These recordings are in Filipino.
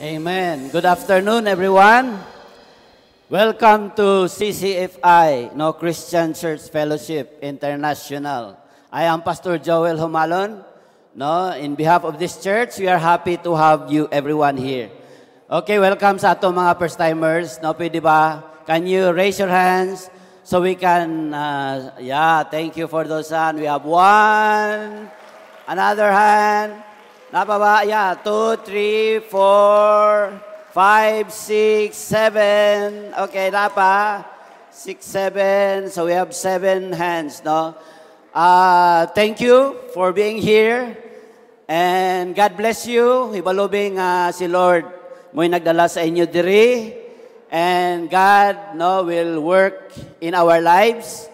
Amen. Good afternoon, everyone. Welcome to CCFI, No Christian Church Fellowship International. I am Pastor Joel Humalon. No, in behalf of this church, we are happy to have you everyone here. Okay, welcome sa ato mga first timers. No, pwede ba? Can you raise your hands so we can uh, yeah, thank you for those hands. We have one another hand. Napaba, yeah. 2, 3, 4, 5, 6, 7. Okay, napa. 6, 7. So we have 7 hands, no? Uh, thank you for being here. And God bless you. Ibalubing uh, si Lord mo'y nagdala sa inyo diri. And God no, will work in our lives,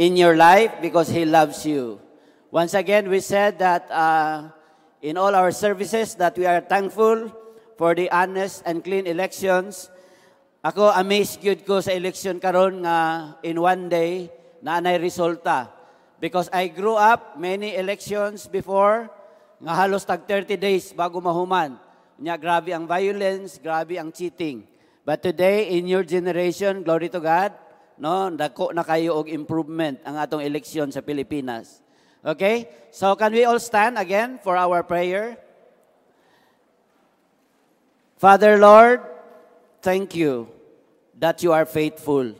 in your life, because He loves you. Once again, we said that uh, in all our services that we are thankful for the honest and clean elections. Ako, amazed gyud ko sa election karon nga in one day na anay resulta. Because I grew up many elections before, nga halos tag 30 days bago mahuman. Nya, grabe ang violence, grabe ang cheating. But today, in your generation, glory to God, no, dako na kayo og improvement ang atong election sa Pilipinas. Okay? So can we all stand again for our prayer? Father Lord, thank you that you are faithful.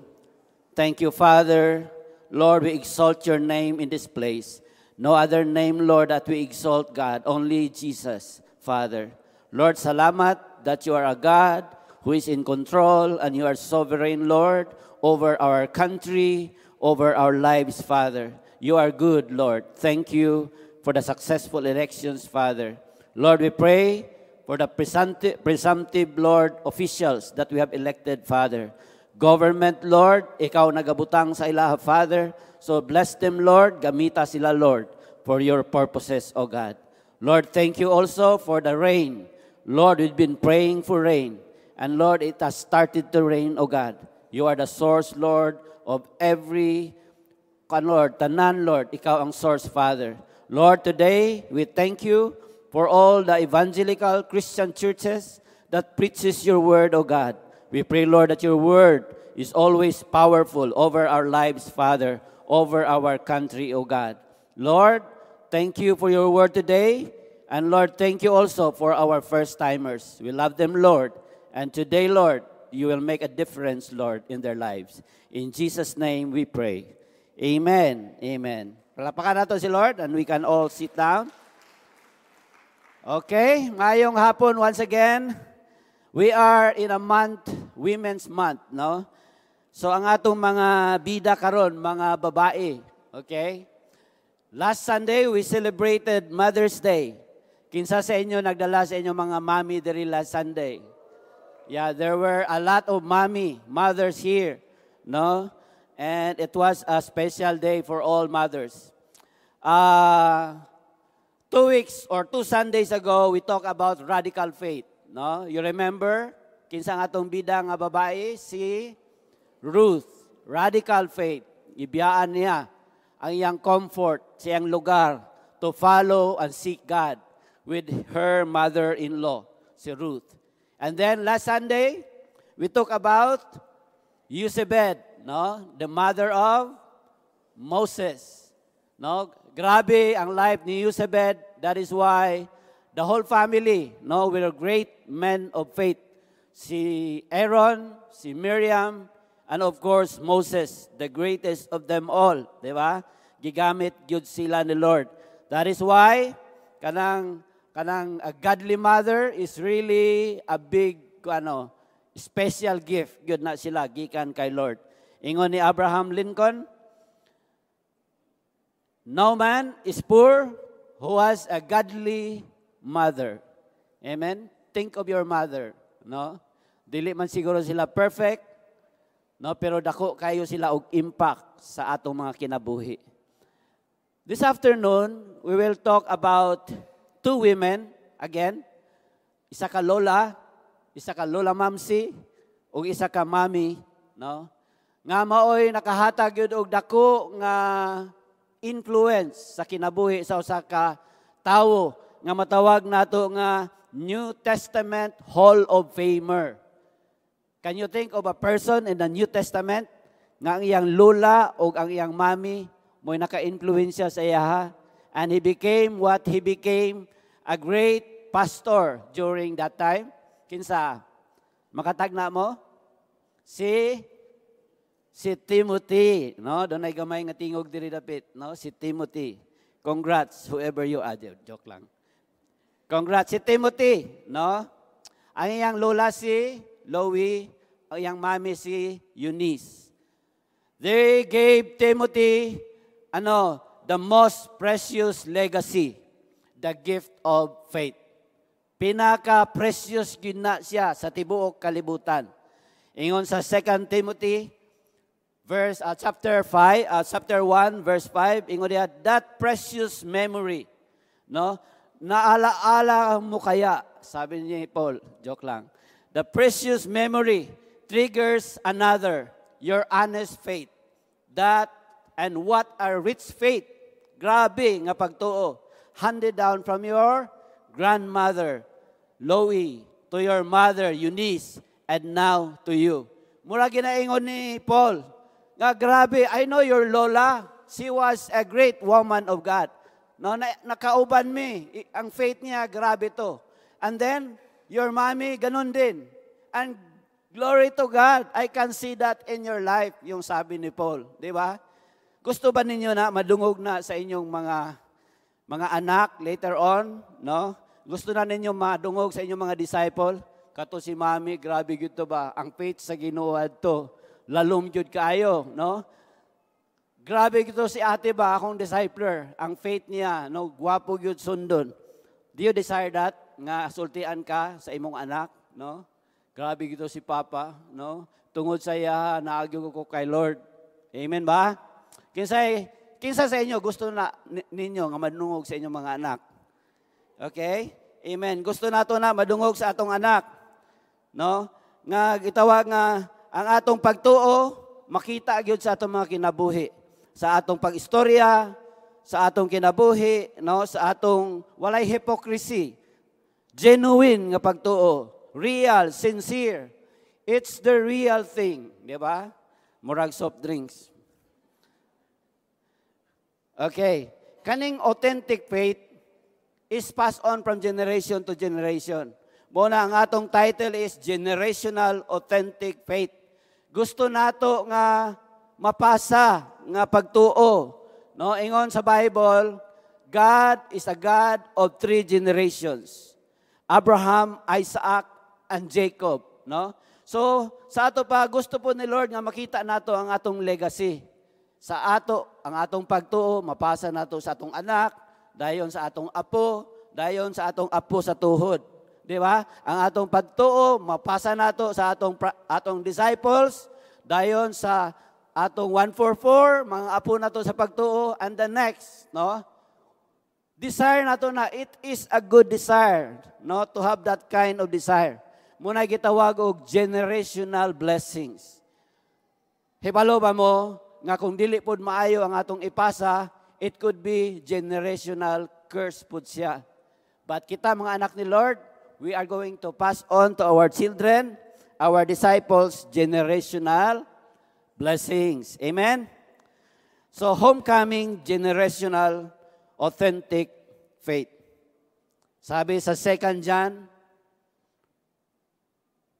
Thank you, Father. Lord, we exalt your name in this place. No other name, Lord, that we exalt, God, only Jesus, Father. Lord, salamat that you are a God who is in control and you are sovereign, Lord, over our country, over our lives, Father. You are good, Lord. Thank you for the successful elections, Father. Lord, we pray for the presumptive, presumptive Lord, officials that we have elected, Father. Government, Lord, ikaw nagabutang sa ilaha, Father. So bless them, Lord. Gamita sila, Lord, for your purposes, O God. Lord, thank you also for the rain. Lord, we've been praying for rain. And Lord, it has started to rain, O God. You are the source, Lord, of every Kan Lord, Tanan Lord, Ikaw ang source, Father. Lord, today we thank you for all the evangelical Christian churches that preaches your word, O God. We pray, Lord, that your word is always powerful over our lives, Father, over our country, O God. Lord, thank you for your word today. And Lord, thank you also for our first timers. We love them, Lord. And today, Lord, you will make a difference, Lord, in their lives. In Jesus' name we pray. Amen. Amen. Palapakan natin si Lord and we can all sit down. Okay, ngayong hapon once again, we are in a month, Women's Month, no? So ang atong mga bida karon, mga babae, okay? Last Sunday, we celebrated Mother's Day. Kinsa sa inyo nagdala sa inyo mga mommy diri last Sunday? Yeah, there were a lot of mommy, mothers here, no? and it was a special day for all mothers. Uh, two weeks or two Sundays ago, we talked about radical faith. No? You remember? Kinsang atong bidang nga babae, si Ruth. Radical faith. Ibiyaan niya ang iyang comfort siyang lugar to follow and seek God with her mother-in-law, si Ruth. And then last Sunday, we talk about Eusebed, no? The mother of Moses. No? Grabe ang life ni Eusebed. That is why the whole family, no, were great men of faith. Si Aaron, si Miriam, and of course Moses, the greatest of them all, di ba? Gigamit yun sila ni Lord. That is why kanang kanang a godly mother is really a big ano special gift gyud na sila gikan kay Lord. Ingon ni Abraham Lincoln, No man is poor who has a godly mother. Amen? Think of your mother. No? Dili man siguro sila perfect, no? pero dako kayo sila og impact sa atong mga kinabuhi. This afternoon, we will talk about two women again. Isa ka lola, isa ka lola mamsi, o isa ka mami, no? nga maoy nakahatag yun og dako nga influence sa kinabuhi sa usa ka tawo nga matawag nato nga New Testament Hall of Famer. Can you think of a person in the New Testament nga ang iyang lula o ang iyang mami mo naka-influensya sa iya And he became what he became, a great pastor during that time. Kinsa, makatag na mo? Si si Timothy, no? Doon ay gamay nga tingog diri dapit, no? Si Timothy. Congrats whoever you are. Joke lang. Congrats si Timothy, no? Ang iyang lola si Lowie, ang iyang mami si Eunice. They gave Timothy ano, the most precious legacy, the gift of faith. Pinaka-precious gina siya sa tibuok kalibutan. Ingon sa 2 Timothy verse uh, chapter 5, uh, chapter 1 verse 5, ingon niya, that precious memory, no? Naalaala mo kaya, sabi ni Paul, joke lang. The precious memory triggers another, your honest faith. That and what are rich faith? Grabe nga pagtuo. Handed down from your grandmother, Loi to your mother, Eunice, and now to you. Mura ginaingon ni Paul, nga grabe, I know your lola, she was a great woman of God. No, na, nakauban mi. Ang faith niya, grabe to. And then, your mommy, ganun din. And glory to God, I can see that in your life, yung sabi ni Paul. Di ba? Gusto ba ninyo na madungog na sa inyong mga mga anak later on? No? Gusto na ninyo madungog sa inyong mga disciple? Kato si mami, grabe gito ba? Ang faith sa Ginoo to lalom jud kaayo, no? Grabe kito si ate ba, akong discipler. Ang faith niya, no, gwapo yun sundon. Do you desire that? Nga sultian ka sa imong anak, no? Grabe kito si papa, no? Tungod sa iya, naagyo ko kay Lord. Amen ba? Kinsay, kinsa sa inyo, gusto na ninyo nga madungog sa inyong mga anak. Okay? Amen. Gusto nato na madungog sa atong anak. No? Nga, itawag nga, ang atong pagtuo, makita gyud sa atong mga kinabuhi, sa atong pagistorya, sa atong kinabuhi, no, sa atong walay hypocrisy. Genuine nga pagtuo, real, sincere. It's the real thing, di ba? Murag soft drinks. Okay. Kaning authentic faith is passed on from generation to generation. Muna, ang atong title is Generational Authentic Faith gusto nato nga mapasa nga pagtuo. No, ingon sa Bible, God is a God of three generations. Abraham, Isaac, and Jacob, no? So, sa ato pa gusto po ni Lord nga makita nato ang atong legacy. Sa ato ang atong pagtuo mapasa nato sa atong anak, dayon sa atong apo, dayon sa atong apo sa tuhod. Di ba? Ang atong pagtuo, mapasa nato sa atong, atong disciples, dayon sa atong 144, mga apo nato sa pagtuo, and the next, no? Desire nato na, it is a good desire, no? To have that kind of desire. Muna gitawag og generational blessings. Hibalo ba mo, nga kung dili pod maayo ang atong ipasa, it could be generational curse pod siya. But kita mga anak ni Lord, we are going to pass on to our children, our disciples, generational blessings. Amen? So, homecoming, generational, authentic faith. Sabi sa 2 John,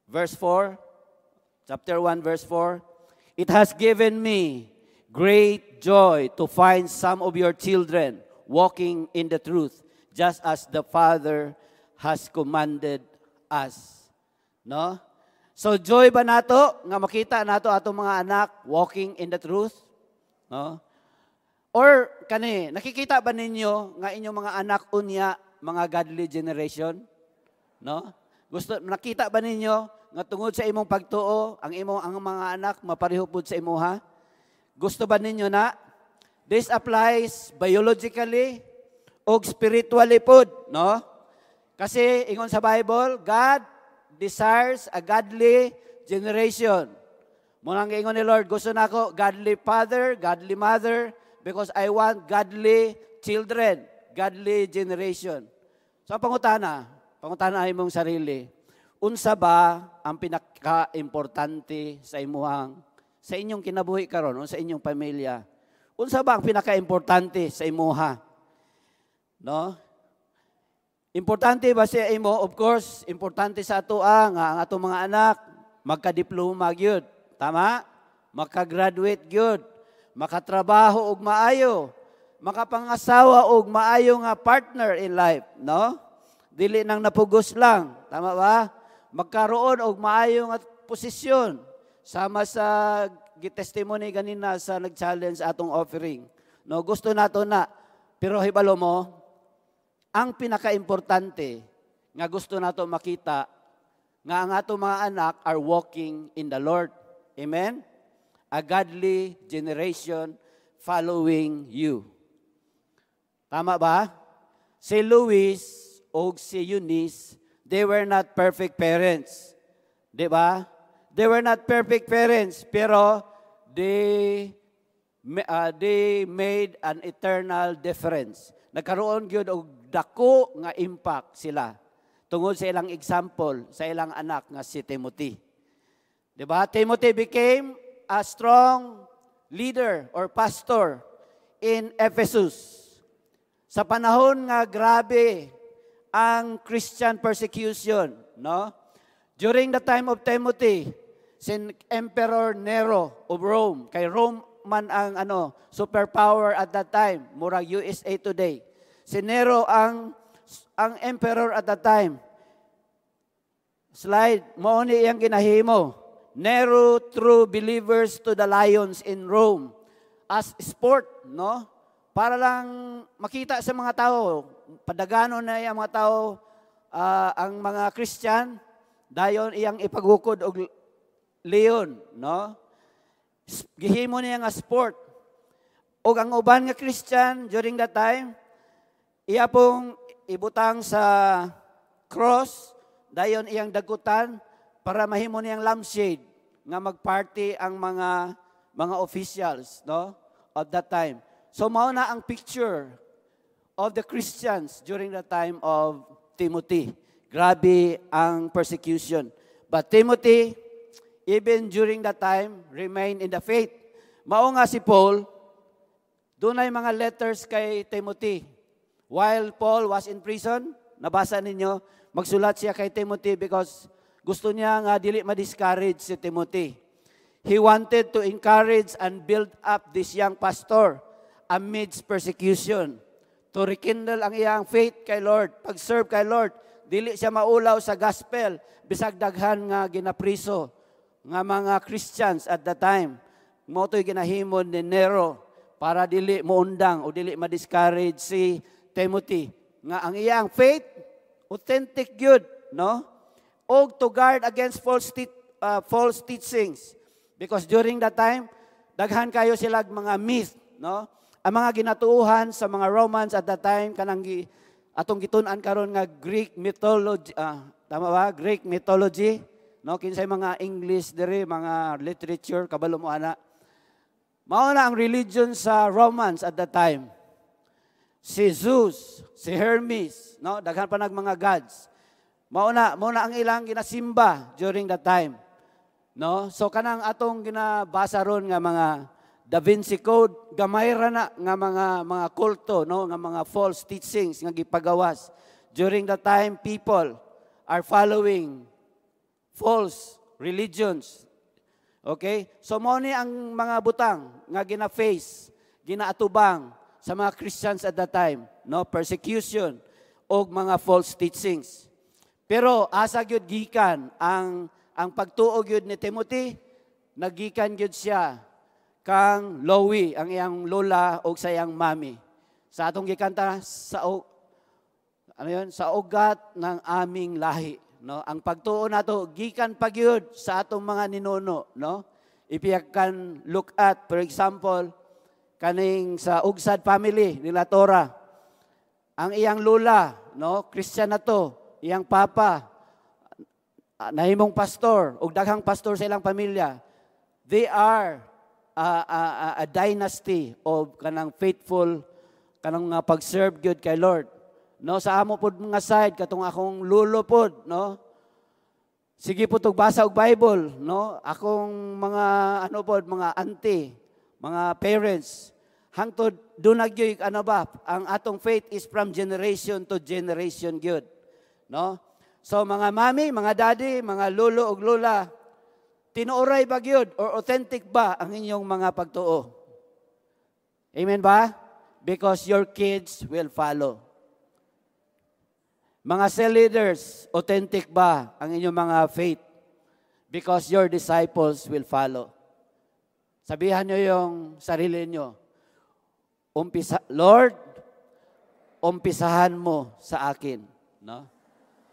verse 4, chapter 1, verse 4, It has given me great joy to find some of your children walking in the truth, just as the Father has commanded us. No? So joy ba nato nga makita nato atong mga anak walking in the truth? No? Or kani nakikita ba ninyo nga inyong mga anak unya mga godly generation? No? Gusto nakita ba ninyo nga tungod sa imong pagtuo ang imong ang mga anak mapareho pud sa imuha? Gusto ba ninyo na this applies biologically o spiritually pud, no? Kasi ingon sa Bible, God desires a godly generation. Muna ang ingon ni Lord, gusto na ako godly father, godly mother, because I want godly children, godly generation. So ang pangutana, pangutana ay mong sarili, unsa ba ang pinaka-importante sa imuhang sa inyong kinabuhi karon sa inyong pamilya? Unsa ba ang pinaka-importante sa imuha? No? Importante ba siya imo? Of course, importante sa ato ah, ang, ang ato mga anak, magka-diploma gyud. Tama? Magka-graduate gyud. Makatrabaho og maayo. Makapangasawa og maayo nga partner in life, no? Dili nang napugos lang, tama ba? Magkaroon og maayo nga posisyon sama sa gitestimony ganina sa nag-challenge atong offering. No, gusto nato na. Pero hibalo mo, ang pinakaimportante nga gusto nato makita nga ang ato mga anak are walking in the Lord. Amen? A godly generation following you. Tama ba? Si Louis o si Eunice, they were not perfect parents. Di ba? They were not perfect parents, pero they, uh, they made an eternal difference. Nagkaroon yun og dako nga impact sila tungod sa ilang example sa ilang anak nga si Timothy. Di ba? Timothy became a strong leader or pastor in Ephesus. Sa panahon nga grabe ang Christian persecution, no? During the time of Timothy, sin Emperor Nero of Rome, kay Rome man ang ano, superpower at that time, murag USA today si Nero ang ang emperor at that time. Slide, mo ni iyang ginahimo. Nero threw believers to the lions in Rome as sport, no? Para lang makita sa mga tao, padagano na iyang mga tao uh, ang mga Christian dayon iyang ipagukod og leon, no? Gihimo niya nga sport. Og ang uban nga Christian during that time, Iya pong ibutang sa cross, dayon iyang dagutan, para mahimo niyang lampshade nga magparty ang mga mga officials no of that time. So mao na ang picture of the Christians during the time of Timothy. Grabe ang persecution. But Timothy even during that time remained in the faith. Mao nga si Paul dunay mga letters kay Timothy While Paul was in prison, nabasa ninyo, magsulat siya kay Timothy because gusto niya nga dili ma-discourage si Timothy. He wanted to encourage and build up this young pastor amidst persecution. To rekindle ang iyang faith kay Lord, pag-serve kay Lord, dili siya maulaw sa gospel, bisag daghan nga ginapriso nga mga Christians at the time. Motoy ginahimon ni Nero para dili muundang o dili ma-discourage si Timothy nga ang iyang faith authentic good, no og to guard against false te- uh, false teachings because during that time daghan kayo sila mga myth no ang mga ginatuuhan sa mga Romans at that time kanang gi, atong gitun-an karon nga Greek mythology uh, tama ba Greek mythology no kinsay mga English dere mga literature kabalo mo ana mao na ang religion sa Romans at that time si Zeus, si Hermes, no? Daghan pa nag mga gods. Mauna, mauna ang ilang ginasimba during that time. No? So kanang atong ginabasa ron nga mga Da Vinci Code gamay ra na nga mga mga kulto no nga mga false teachings nga gipagawas during that time people are following false religions okay so mo ni ang mga butang nga gina-face ginaatubang sa mga Christians at that time, no? Persecution o mga false teachings. Pero asa gyud gikan ang ang pagtuo gyud ni Timothy, nagikan gyud siya kang Lowi, ang iyang lola o sa iyang mami. Sa atong gikanta sa ano yun? sa ugat ng aming lahi, no? Ang pagtuo nato gikan pagyud sa atong mga ninuno, no? If you can look at, for example, kaning sa Ugsad family ni Latora. Ang iyang lula, no, Christian na to, iyang papa, ah, nahimong pastor, ug daghang pastor sa ilang pamilya. They are a, a, a, a dynasty of kanang faithful kanang nga ah, pag-serve good kay Lord. No, sa amo pod mga side katong akong lulo pod, no? Sige po tog basa og Bible, no? Akong mga ano pod, mga auntie, mga parents, Hangtod dunagyoy ano ba? Ang atong faith is from generation to generation gyud. No? So mga mami, mga daddy, mga lolo ug lola, tinuoray ba gyud or authentic ba ang inyong mga pagtuo? Amen ba? Because your kids will follow. Mga cell leaders, authentic ba ang inyong mga faith? Because your disciples will follow. Sabihan nyo yung sarili nyo, umpisa, Lord, umpisahan mo sa akin. No?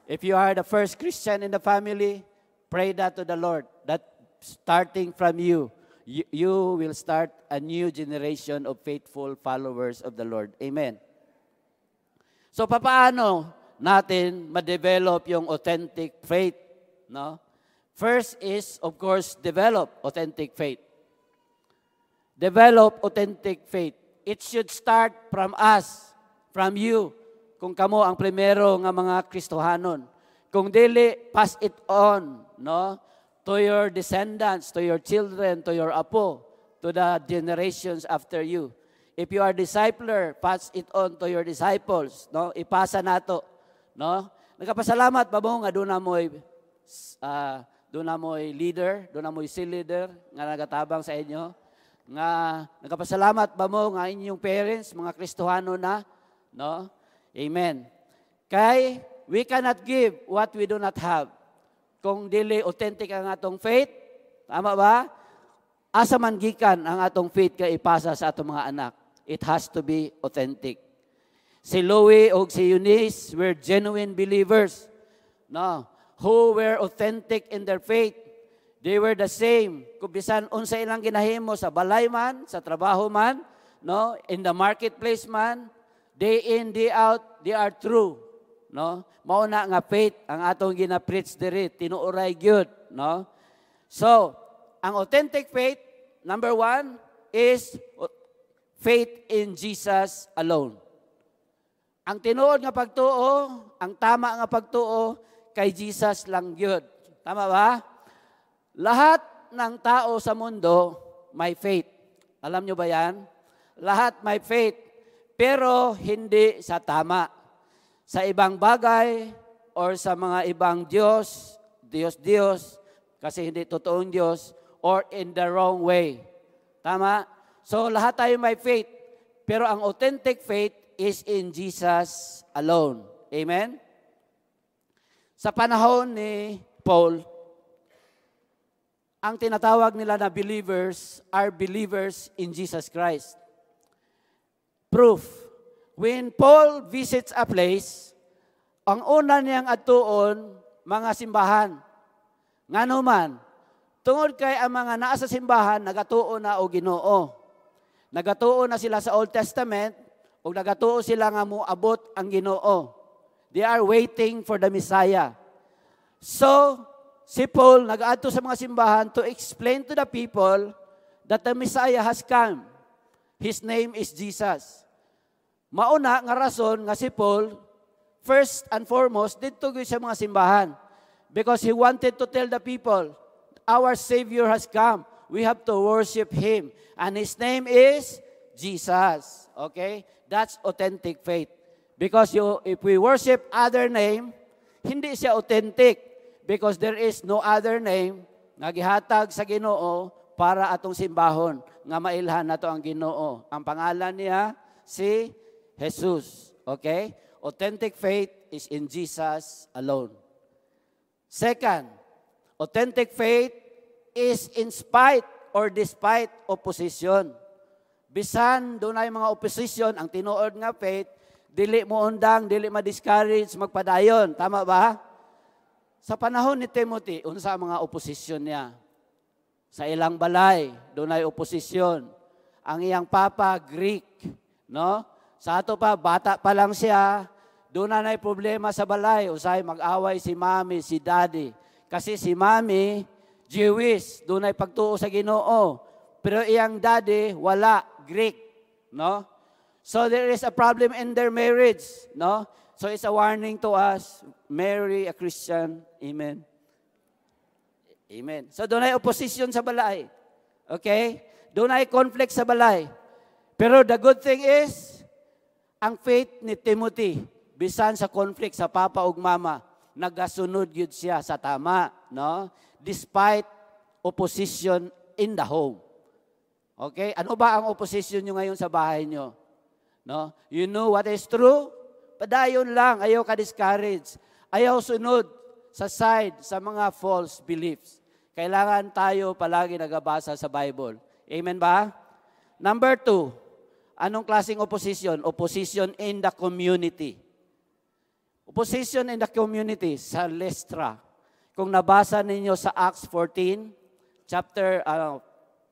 If you are the first Christian in the family, pray that to the Lord, that starting from you, you, you will start a new generation of faithful followers of the Lord. Amen. So papaano natin ma-develop yung authentic faith? No? First is, of course, develop authentic faith. Develop authentic faith. It should start from us, from you, kung kamo ang primero nga mga Kristohanon. Kung dili, pass it on, no? To your descendants, to your children, to your apo, to the generations after you. If you are discipler, pass it on to your disciples, no? Ipasa nato, no? Nagkapasalamat pa mo nga doon na mo'y uh, doon na mo'y leader, doon na mo'y si leader nga nagatabang sa inyo nga nagapasalamat ba mo nga inyong parents, mga Kristohano na, no? Amen. Kay we cannot give what we do not have. Kung dili authentic ang atong faith, tama ba? Asa man gikan ang atong faith kay ipasa sa atong mga anak. It has to be authentic. Si Louis og si Eunice were genuine believers, no? Who were authentic in their faith They were the same. Kubisan unsa ilang ginahimo sa balay man, sa trabaho man, no, in the marketplace man, day in day out, they are true, no? Mao na nga faith ang atong gina-preach diri, tinuoray gyud, no? So, ang authentic faith, number one, is faith in Jesus alone. Ang tinuod nga pagtuo, ang tama nga pagtuo, kay Jesus lang gyud. Tama ba? Lahat ng tao sa mundo may faith. Alam nyo ba yan? Lahat may faith, pero hindi sa tama. Sa ibang bagay or sa mga ibang Diyos, Diyos-Diyos, kasi hindi totoong Diyos, or in the wrong way. Tama? So lahat tayo may faith, pero ang authentic faith is in Jesus alone. Amen? Sa panahon ni Paul, ang tinatawag nila na believers are believers in Jesus Christ. Proof. When Paul visits a place, ang una niyang atuon, mga simbahan. Nga naman, tungod kay ang mga naa simbahan, nagatuon na o ginoo. Nagatuon na sila sa Old Testament, o nagatuon sila nga muabot ang ginoo. They are waiting for the Messiah. So, si Paul nag-adto sa mga simbahan to explain to the people that the Messiah has come. His name is Jesus. Mauna nga rason nga si Paul, first and foremost, dito sa mga simbahan. Because he wanted to tell the people, our Savior has come. We have to worship Him. And His name is Jesus. Okay? That's authentic faith. Because you, if we worship other name, hindi siya authentic because there is no other name nga gihatag sa Ginoo para atong simbahon nga mailhan nato ang Ginoo. Ang pangalan niya si Jesus. Okay? Authentic faith is in Jesus alone. Second, authentic faith is in spite or despite opposition. Bisan dunay mga opposition ang tinuod nga faith, dili mo undang, dili ma-discourage, magpadayon. Tama ba? Sa panahon ni Timothy, unsa ang mga oposisyon niya? Sa ilang balay, doon ay oposisyon. Ang iyang papa, Greek. No? Sa ato pa, bata pa lang siya. Doon na problema sa balay. Usay mag-away si mami, si daddy. Kasi si mami, Jewish. Doon ay pagtuo sa ginoo. Pero iyang daddy, wala. Greek. No? So there is a problem in their marriage. No? So it's a warning to us, Mary, a Christian. Amen. Amen. So doon opposition sa balay. Okay? Doon conflict sa balay. Pero the good thing is, ang faith ni Timothy, bisan sa conflict sa papa ug mama, nagasunod yun siya sa tama, no? Despite opposition in the home. Okay? Ano ba ang opposition nyo ngayon sa bahay nyo? No? You know what is true? Padayon lang, ayaw ka-discourage. Ayaw sunod sa side sa mga false beliefs. Kailangan tayo palagi nagabasa sa Bible. Amen ba? Number two, anong klaseng opposition? Opposition in the community. Opposition in the community sa Lestra. Kung nabasa ninyo sa Acts 14, chapter, uh,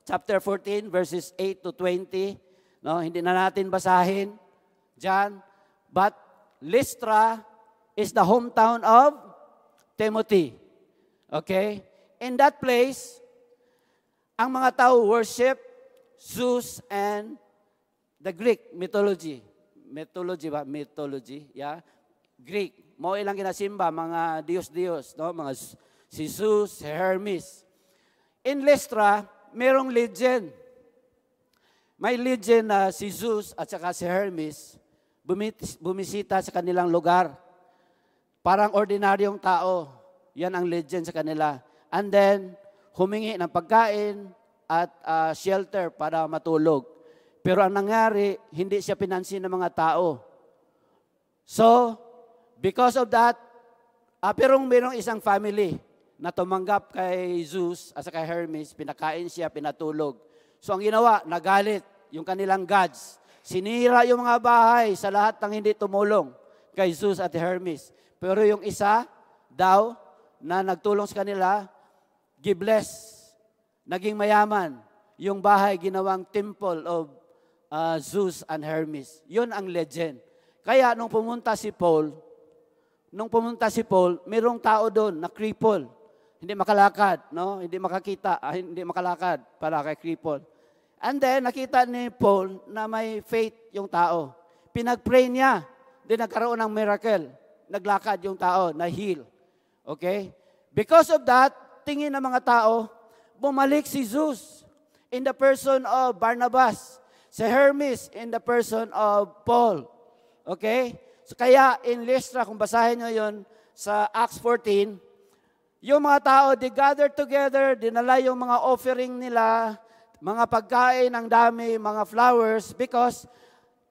chapter 14, verses 8 to 20, no, hindi na natin basahin. Diyan, but Lystra is the hometown of Timothy. Okay? In that place, ang mga tao worship Zeus and the Greek mythology. Mythology ba? Mythology, yeah? Greek. Mo ilang ginasimba, mga Dios-Dios, no? Mga si Zeus, si Hermes. In Lystra, merong legend. May legend na si Zeus at saka si Hermes bumisita sa kanilang lugar. Parang ordinaryong tao. Yan ang legend sa kanila. And then, humingi ng pagkain at uh, shelter para matulog. Pero ang nangyari, hindi siya pinansin ng mga tao. So, because of that, uh, pero merong isang family na tumanggap kay Zeus at ah, kay Hermes, pinakain siya, pinatulog. So ang ginawa, nagalit yung kanilang gods. Sinira yung mga bahay sa lahat ng hindi tumulong kay Zeus at Hermes. Pero yung isa daw na nagtulong sa kanila, gibless, naging mayaman. Yung bahay ginawang temple of uh, Zeus and Hermes. Yun ang legend. Kaya nung pumunta si Paul, nung pumunta si Paul, merong tao doon na cripple. Hindi makalakad, no? Hindi makakita, ah, hindi makalakad para kay cripple. And then, nakita ni Paul na may faith yung tao. Pinag-pray niya. Then, nagkaroon ng miracle. Naglakad yung tao, na-heal. Okay? Because of that, tingin ng mga tao, bumalik si Zeus in the person of Barnabas. Si Hermes in the person of Paul. Okay? So, kaya in Lystra, kung basahin nyo yon sa Acts 14, yung mga tao, they gather together, dinala yung mga offering nila, mga pagkain, ang dami, mga flowers, because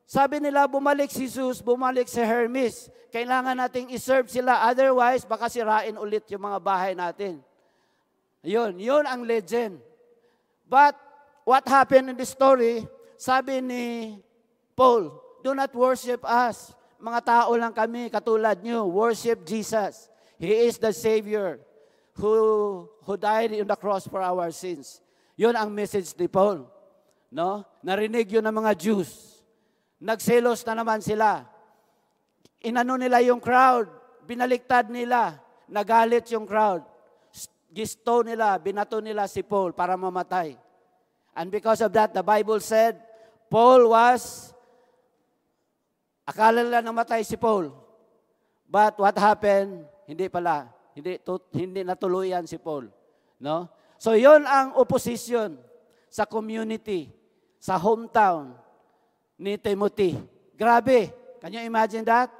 sabi nila, bumalik si Zeus, bumalik si Hermes. Kailangan nating iserve sila, otherwise baka sirain ulit yung mga bahay natin. Yun, yun ang legend. But what happened in the story, sabi ni Paul, do not worship us. Mga tao lang kami, katulad nyo, worship Jesus. He is the Savior who, who died on the cross for our sins. Yon ang message ni Paul. No? Narinig yun ng mga Jews. Nagselos na naman sila. Inano nila yung crowd. Binaliktad nila. Nagalit yung crowd. Gisto nila, binato nila si Paul para mamatay. And because of that, the Bible said, Paul was, akala nila namatay si Paul. But what happened? Hindi pala. Hindi, to, hindi natuluyan si Paul. No? So yon ang opposition sa community, sa hometown ni Timothy. Grabe. Can you imagine that?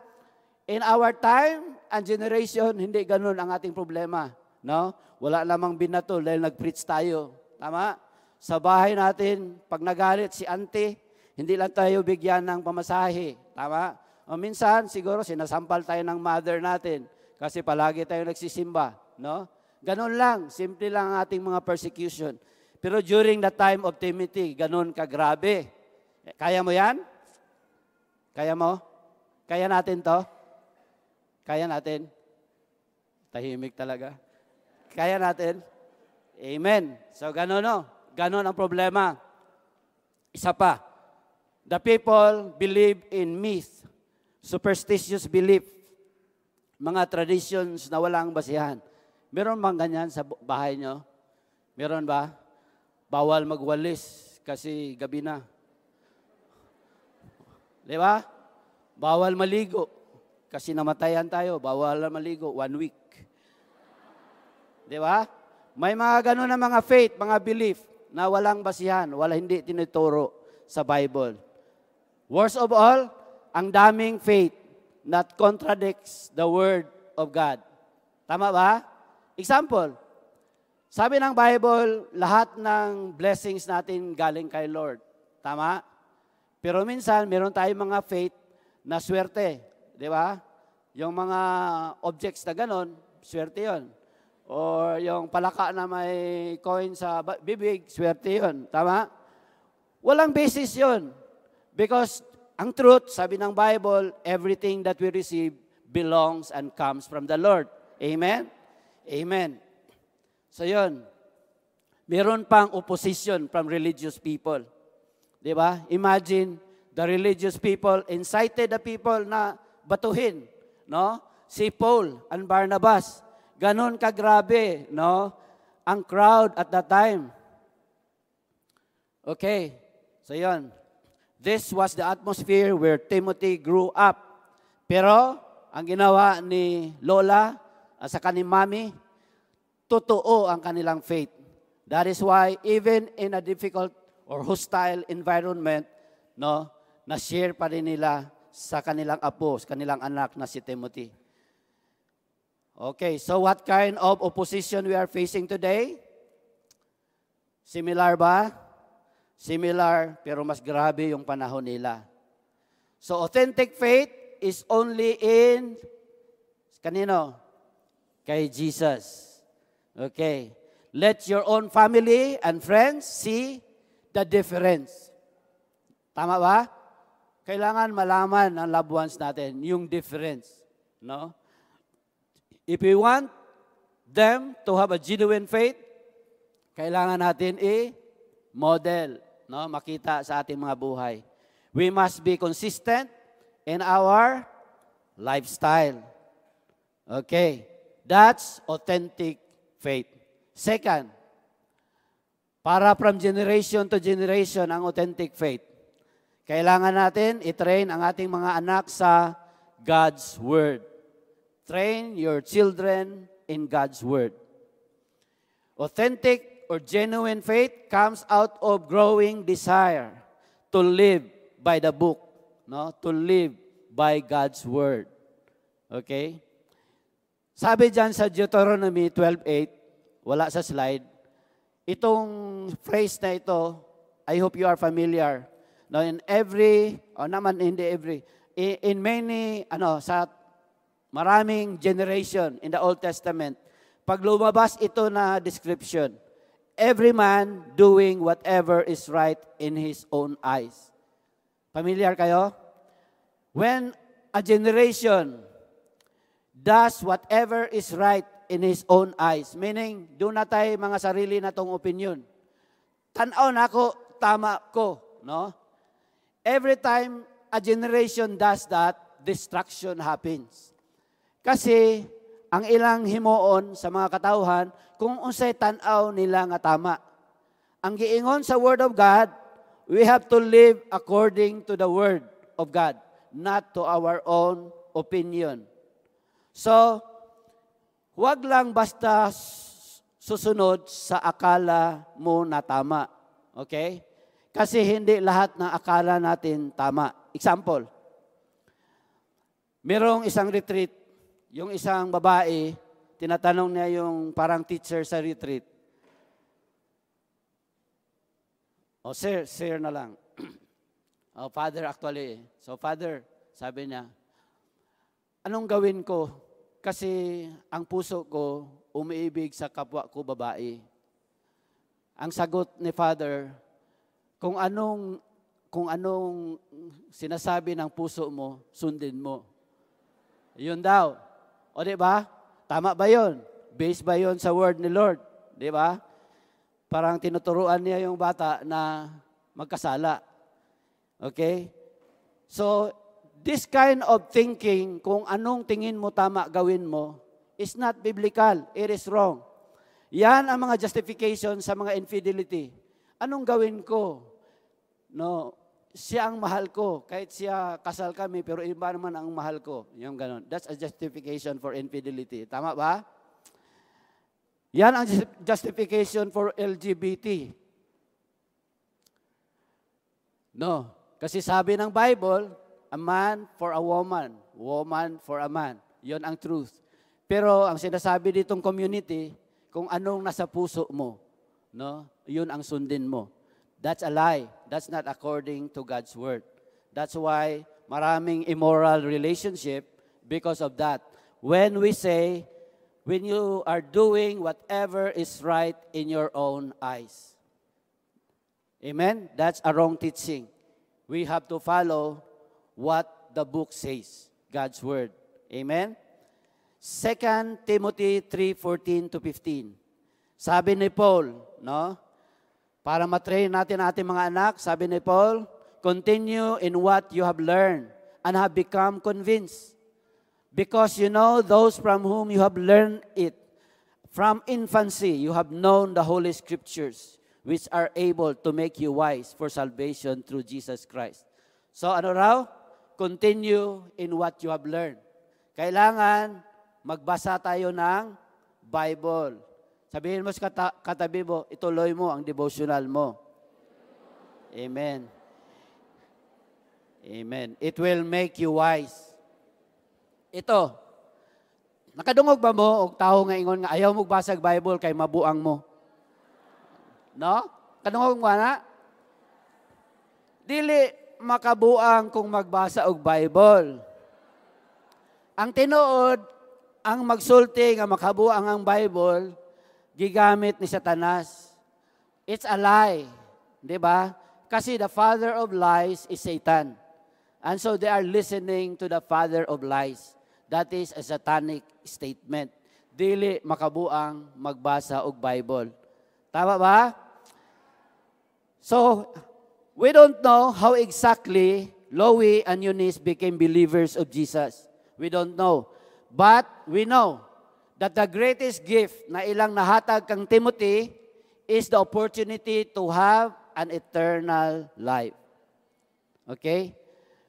In our time and generation, hindi ganun ang ating problema. No? Wala lamang binato dahil nag-preach tayo. Tama? Sa bahay natin, pag nagalit si auntie, hindi lang tayo bigyan ng pamasahe. Tama? O minsan, siguro, sinasampal tayo ng mother natin kasi palagi tayo nagsisimba. No? Ganon lang, simple lang ang ating mga persecution. Pero during the time of Timothy, ganon grabe. Eh, kaya mo yan? Kaya mo? Kaya natin to? Kaya natin? Tahimik talaga. Kaya natin? Amen. So ganon no? Ganon ang problema. Isa pa. The people believe in myth, superstitious belief, mga traditions na walang basihan. Meron bang ganyan sa bahay nyo? Meron ba? Bawal magwalis kasi gabi na. Di ba? Bawal maligo kasi namatayan tayo. Bawal maligo, one week. Di ba? May mga ganun na mga faith, mga belief na walang basihan, wala hindi tinuturo sa Bible. Worst of all, ang daming faith that contradicts the Word of God. Tama ba? Example, sabi ng Bible, lahat ng blessings natin galing kay Lord. Tama? Pero minsan, meron tayong mga faith na swerte. Di ba? Yung mga objects na ganon, swerte yon. Or yung palaka na may coin sa bibig, swerte yon. Tama? Walang basis yon. Because ang truth, sabi ng Bible, everything that we receive belongs and comes from the Lord. Amen? Amen. So yun, meron pang opposition from religious people. Di ba? Imagine the religious people incited the people na batuhin, no? Si Paul and Barnabas. Ganon kagrabe, no? Ang crowd at that time. Okay. So yun. This was the atmosphere where Timothy grew up. Pero ang ginawa ni Lola, at sa kaning mami, totoo ang kanilang faith. That is why even in a difficult or hostile environment, no, na-share pa rin nila sa kanilang apo, sa kanilang anak na si Timothy. Okay, so what kind of opposition we are facing today? Similar ba? Similar, pero mas grabe yung panahon nila. So authentic faith is only in, kanino? kay Jesus. Okay. Let your own family and friends see the difference. Tama ba? Kailangan malaman ng loved ones natin, yung difference. No? If you want them to have a genuine faith, kailangan natin i-model, no? makita sa ating mga buhay. We must be consistent in our lifestyle. Okay. That's authentic faith. Second, para from generation to generation ang authentic faith. Kailangan natin i-train ang ating mga anak sa God's Word. Train your children in God's Word. Authentic or genuine faith comes out of growing desire to live by the book, no? to live by God's Word. Okay? Sabi dyan sa Deuteronomy 12.8, wala sa slide, itong phrase na ito, I hope you are familiar. No, in every, o oh, naman in the every, in, in many, ano, sa maraming generation in the Old Testament, pag lumabas ito na description, every man doing whatever is right in his own eyes. Familiar kayo? When a generation does whatever is right in his own eyes. Meaning, do na tayo mga sarili na tong opinion. Tanaw na ako, tama ko. No? Every time a generation does that, destruction happens. Kasi, ang ilang himoon sa mga katauhan, kung unsay tanaw nila nga tama. Ang giingon sa Word of God, we have to live according to the Word of God, not to our own opinion. So, huwag lang basta susunod sa akala mo na tama. Okay? Kasi hindi lahat ng akala natin tama. Example, merong isang retreat, yung isang babae, tinatanong niya yung parang teacher sa retreat. O, oh, sir, sir na lang. o, oh, father actually. So, father, sabi niya, anong gawin ko kasi ang puso ko umiibig sa kapwa ko babae. Ang sagot ni Father, kung anong kung anong sinasabi ng puso mo, sundin mo. Yun daw. O di ba? Tama ba 'yon? Based ba 'yon sa word ni Lord? Di ba? Parang tinuturuan niya yung bata na magkasala. Okay? So, this kind of thinking, kung anong tingin mo tama gawin mo, is not biblical. It is wrong. Yan ang mga justification sa mga infidelity. Anong gawin ko? No, siya ang mahal ko. Kahit siya kasal kami, pero iba naman ang mahal ko. Yung ganun. That's a justification for infidelity. Tama ba? Yan ang justification for LGBT. No. Kasi sabi ng Bible, A man for a woman, woman for a man. Yon ang truth. Pero ang sinasabi ditong community, kung anong nasa puso mo, no? Yun ang sundin mo. That's a lie. That's not according to God's word. That's why maraming immoral relationship because of that. When we say, when you are doing whatever is right in your own eyes. Amen? That's a wrong teaching. We have to follow what the book says, God's Word. Amen? 2 Timothy 3:14 to 15. Sabi ni Paul, no? Para matrain natin ating mga anak, sabi ni Paul, continue in what you have learned and have become convinced because you know those from whom you have learned it. From infancy you have known the holy scriptures which are able to make you wise for salvation through Jesus Christ. So ano raw? Continue in what you have learned. Kailangan magbasa tayo ng Bible. Sabihin mo sa kata- katabi mo, ituloy mo ang devotional mo. Amen. Amen. It will make you wise. Ito, nakadungog ba mo og tao nga ingon nga ayaw mo basag Bible kay mabuang mo? No? Kadungog mo na? Dili makabuang kung magbasa og Bible. Ang tinuod, ang magsulti nga makabuang ang Bible, gigamit ni Satanas. It's a lie. Di ba? Kasi the father of lies is Satan. And so they are listening to the father of lies. That is a satanic statement. Dili makabuang magbasa og Bible. Tama ba? So, We don't know how exactly Loi and Eunice became believers of Jesus. We don't know. But we know that the greatest gift na ilang nahatag kang Timothy is the opportunity to have an eternal life. Okay?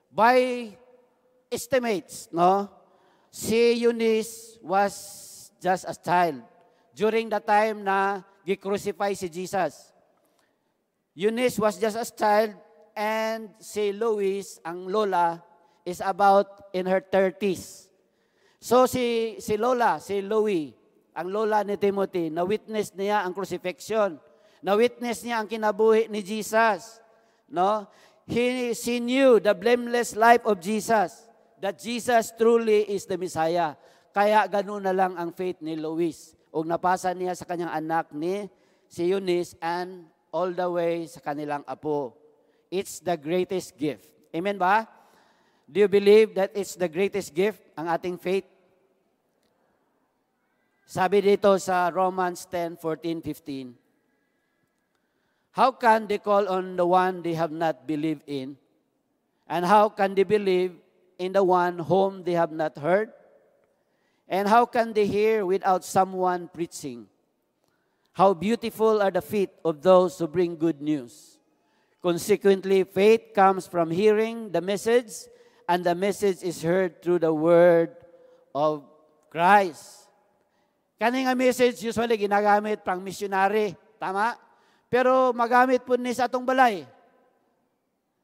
By estimates, no? Si Eunice was just a child during the time na gi-crucify si Jesus. Eunice was just a child and si Louis, ang lola, is about in her 30s. So si, si lola, si Louis, ang lola ni Timothy, na-witness niya ang crucifixion. Na-witness niya ang kinabuhi ni Jesus. No? He, she knew the blameless life of Jesus. That Jesus truly is the Messiah. Kaya ganun na lang ang faith ni Louis. O napasa niya sa kanyang anak ni si Eunice and all the way sa kanilang apo. It's the greatest gift. Amen ba? Do you believe that it's the greatest gift, ang ating faith? Sabi dito sa Romans 10, 14, 15, How can they call on the one they have not believed in? And how can they believe in the one whom they have not heard? And how can they hear without someone preaching? How beautiful are the feet of those who bring good news. Consequently, faith comes from hearing the message, and the message is heard through the word of Christ. Kaning message usually ginagamit pang missionary, tama? Pero magamit po ni sa atong balay.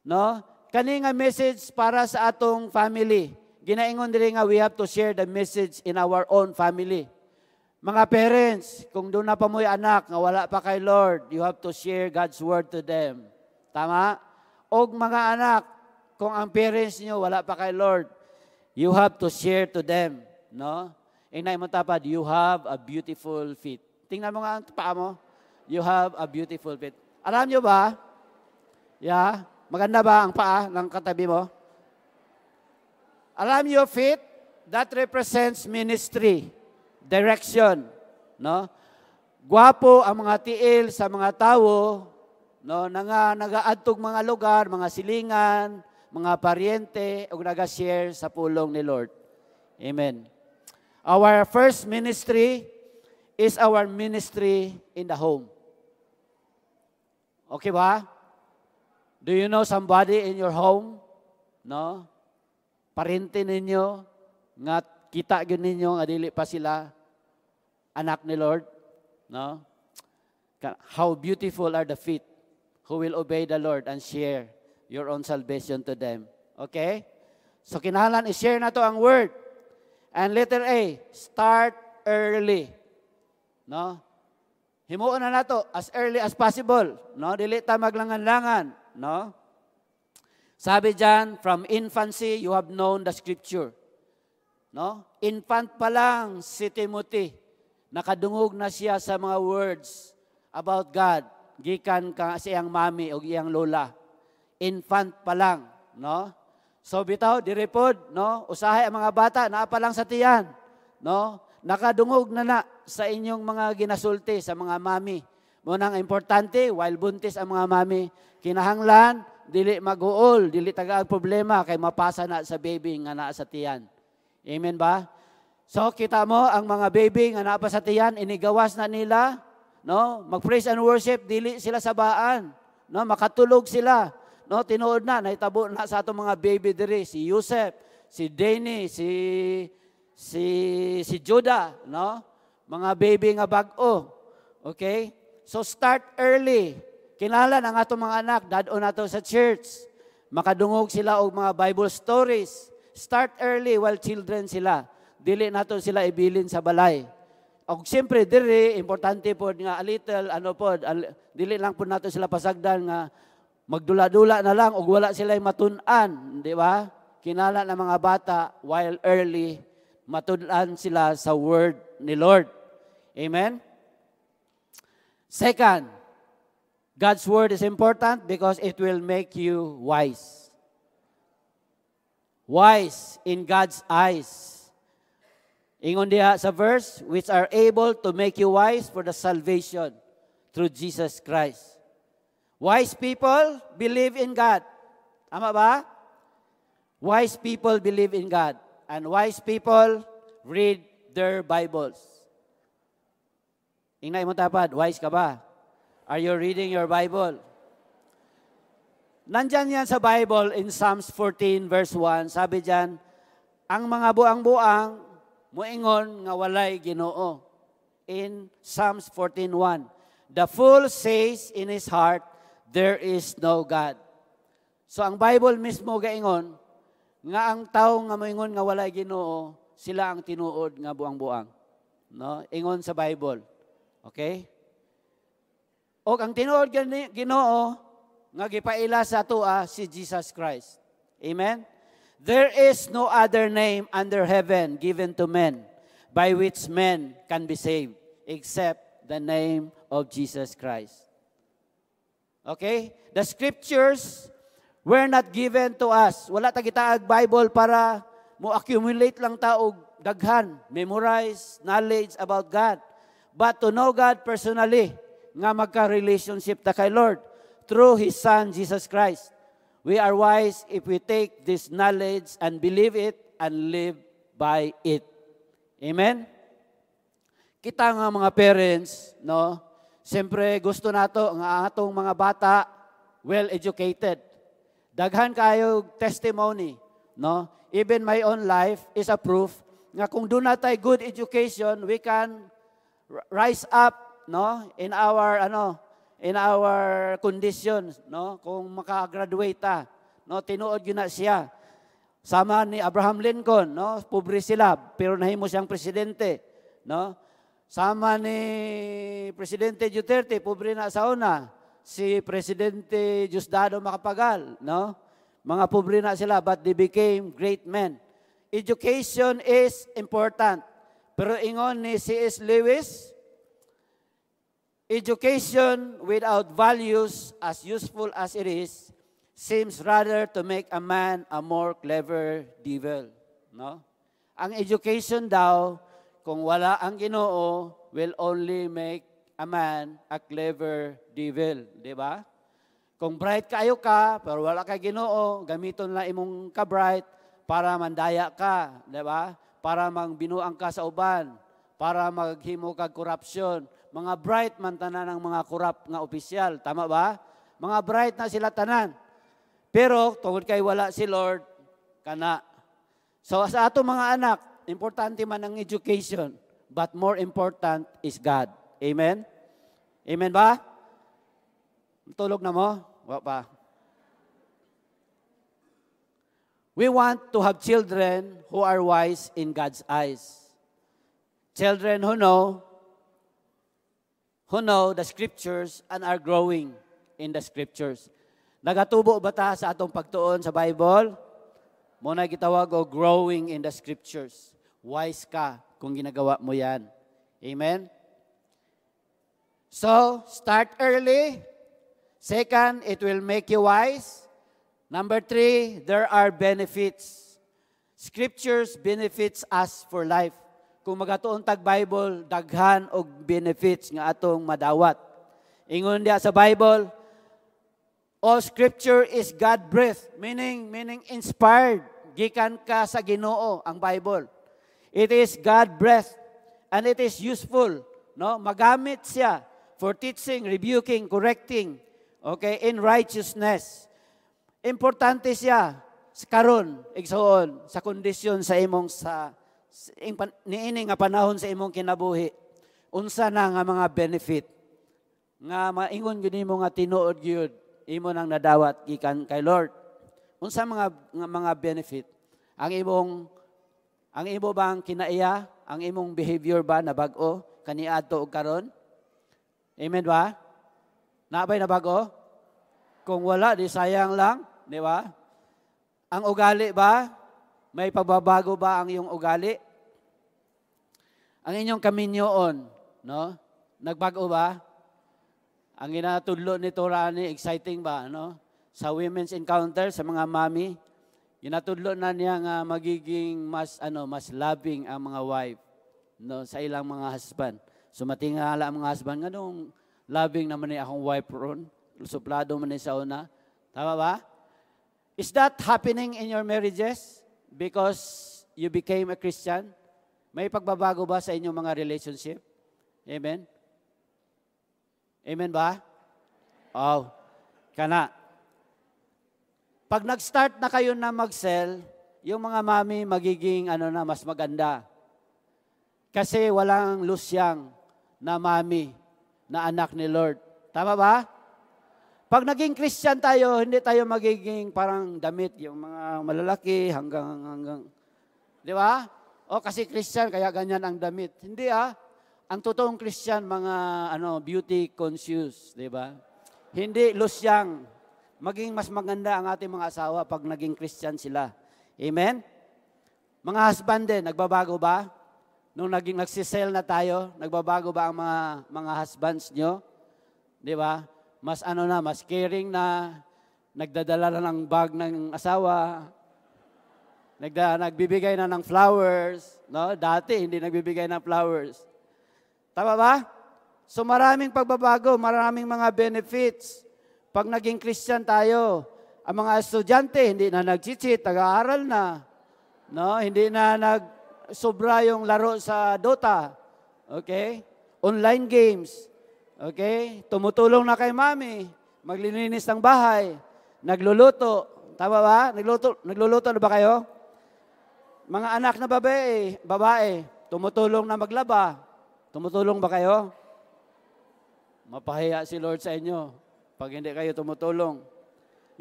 No? Kaning message para sa atong family. Ginaingon diri nga we have to share the message in our own family. Mga parents, kung doon na pa mo'y anak, na wala pa kay Lord, you have to share God's word to them. Tama? O mga anak, kung ang parents niyo wala pa kay Lord, you have to share to them. No? Inay mo tapad, you have a beautiful feet. Tingnan mo nga ang paa mo. You have a beautiful feet. Alam nyo ba? Yeah? Maganda ba ang paa ng katabi mo? Alam your feet, that represents ministry. Ministry direction, no? Guwapo ang mga tiil sa mga tao, no, nga nagaadtog mga lugar, mga silingan, mga paryente, ug naga-share sa pulong ni Lord. Amen. Our first ministry is our ministry in the home. Okay ba? Do you know somebody in your home? No? Parente ninyo, nga kita gyud ninyo nga dili pa sila anak ni Lord. No? How beautiful are the feet who will obey the Lord and share your own salvation to them. Okay? So kinahanglan i-share na to ang word. And letter A, start early. No? Himuon na nato as early as possible. No? Dili ta maglangan-langan, no? Sabi diyan, from infancy you have known the scripture. No? Infant pa lang si Timothy Nakadungog na siya sa mga words about God. Gikan ka sa iyang mami o iyang lola. Infant pa lang, no? So bitaw, diripod, no? Usahay ang mga bata, na pa lang sa tiyan, no? Nakadungog na na sa inyong mga ginasulti, sa mga mami. mo Munang importante, while buntis ang mga mami, kinahanglan, dili maguol, dili taga problema kay mapasa na sa baby nga naa sa tiyan. Amen ba? So kita mo ang mga baby nga napa sa tiyan inigawas na nila, no? Mag-praise and worship dili sila sa baan, no? Makatulog sila, no? Tinuod na naitabo na sa atong mga baby diri si Joseph, si Danny, si si si Judah, no? Mga baby nga bag-o. Okay? So start early. Kinala ng atong mga anak, dadon nato sa church. Makadungog sila og mga Bible stories. Start early while children sila dili nato sila ibilin sa balay. Og siyempre diri importante pod nga a little ano pod dili lang pod nato sila pasagdan nga magdula-dula na lang og wala sila'y matun-an, di ba? Kinala ng mga bata while early matun-an sila sa word ni Lord. Amen. Second, God's word is important because it will make you wise. Wise in God's eyes. Ingon diha sa verse, which are able to make you wise for the salvation through Jesus Christ. Wise people believe in God. Ama ba? Wise people believe in God. And wise people read their Bibles. Ingnay mo tapad, wise ka ba? Are you reading your Bible? Nandyan yan sa Bible in Psalms 14 verse 1. Sabi dyan, ang mga buang-buang moingon nga walay Ginoo. In Psalms 14:1, the fool says in his heart, there is no God. So ang Bible mismo gaingon nga ang tawo nga moingon nga walay Ginoo, sila ang tinuod nga buang-buang. No? Ingon sa Bible. Okay? O ang tinuod Ginoo nga gipaila sa atoa si Jesus Christ. Amen. There is no other name under heaven given to men by which men can be saved except the name of Jesus Christ. Okay? The scriptures were not given to us. Wala ta kita tagitaag Bible para mo accumulate lang ta og daghan, memorize knowledge about God. But to know God personally, nga magka-relationship ta kay Lord through His Son, Jesus Christ. We are wise if we take this knowledge and believe it and live by it. Amen? Kita nga mga parents, no? Siyempre, gusto nato ang atong mga bata well-educated. Daghan kayo testimony, no? Even my own life is a proof nga kung do natay good education, we can rise up, no? In our, ano, in our conditions, no? Kung makagraduate ta, no? Tinuod yun na siya. Sama ni Abraham Lincoln, no? Pobre sila, pero nahimo siyang presidente, no? Sama ni Presidente Duterte, pobre na sa una. Si Presidente Diosdado Makapagal, no? Mga pobre na sila, but they became great men. Education is important. Pero ingon ni C.S. Lewis, Education without values, as useful as it is, seems rather to make a man a more clever devil. No? Ang education daw, kung wala ang ginoo, will only make a man a clever devil. Di ba? Kung bright kayo ka, pero wala ka ginoo, gamiton lang imong ka-bright para mandaya ka. Di ba? Para mangbinuang ka sa uban. Para maghimo kag corruption mga bright man tanan ang mga korap nga opisyal, tama ba? Mga bright na sila tanan. Pero tungod kay wala si Lord kana. So sa ato mga anak, importante man ang education, but more important is God. Amen. Amen ba? Tulog na mo? Wa pa. We want to have children who are wise in God's eyes. Children who know who know the scriptures and are growing in the scriptures. Nagatubo ba ta sa atong pagtuon sa Bible? Muna gitawag o growing in the scriptures. Wise ka kung ginagawa mo yan. Amen? So, start early. Second, it will make you wise. Number three, there are benefits. Scriptures benefits us for life kung magatuon tag Bible daghan og benefits nga atong madawat. Ingon diya sa Bible, all scripture is God breath, meaning meaning inspired gikan ka sa Ginoo ang Bible. It is God breath and it is useful, no? Magamit siya for teaching, rebuking, correcting, okay, in righteousness. Importante siya karon igsuon, sa kondisyon sa imong sa niini nga panahon sa imong kinabuhi unsa na nga mga benefit nga maingon gyud nimo nga tinuod gyud imo nang nadawat gikan kay Lord unsa mga nga mga benefit ang imong ang imo bang kinaiya ang imong behavior ba na bag-o kaniadto og karon amen ba nabay na bag-o kung wala di sayang lang di ba ang ugali ba may pagbabago ba ang iyong ugali ang inyong kaminyoon, no? Nagbago ba? Ang ginatudlo ni Torani, exciting ba, no? Sa women's encounter, sa mga mami, ginatudlo na niya nga magiging mas, ano, mas loving ang mga wife, no? Sa ilang mga husband. So matingala ang mga husband, ganong loving naman ni akong wife ron, suplado man ni sa una. Tama ba? Is that happening in your marriages? Because you became a Christian? May pagbabago ba sa inyong mga relationship? Amen? Amen ba? Oh, kana. Pag nag-start na kayo na mag-sell, yung mga mami magiging ano na, mas maganda. Kasi walang lusyang na mami, na anak ni Lord. Tama ba? Pag naging Christian tayo, hindi tayo magiging parang damit, yung mga malalaki hanggang, hanggang, di ba? oh kasi Christian, kaya ganyan ang damit. Hindi ah. Ang totoong Christian, mga ano, beauty conscious, di ba? Hindi lusyang. Maging mas maganda ang ating mga asawa pag naging Christian sila. Amen? Mga husband din, nagbabago ba? Nung naging nagsisell na tayo, nagbabago ba ang mga, mga husbands nyo? Di ba? Mas ano na, mas caring na, nagdadala na ng bag ng asawa, Nagda, nagbibigay na ng flowers. No? Dati, hindi nagbibigay ng flowers. Tama ba? So maraming pagbabago, maraming mga benefits. Pag naging Christian tayo, ang mga estudyante, hindi na nagchichit, nag-aaral na. No? Hindi na nag-sobra yung laro sa Dota. Okay? Online games. Okay? Tumutulong na kay mami. Maglilinis ng bahay. Nagluluto. Tama ba? Nagluluto, nagluluto na ba kayo? Mga anak na babae, babae, tumutulong na maglaba. Tumutulong ba kayo? Mapahiya si Lord sa inyo pag hindi kayo tumutulong.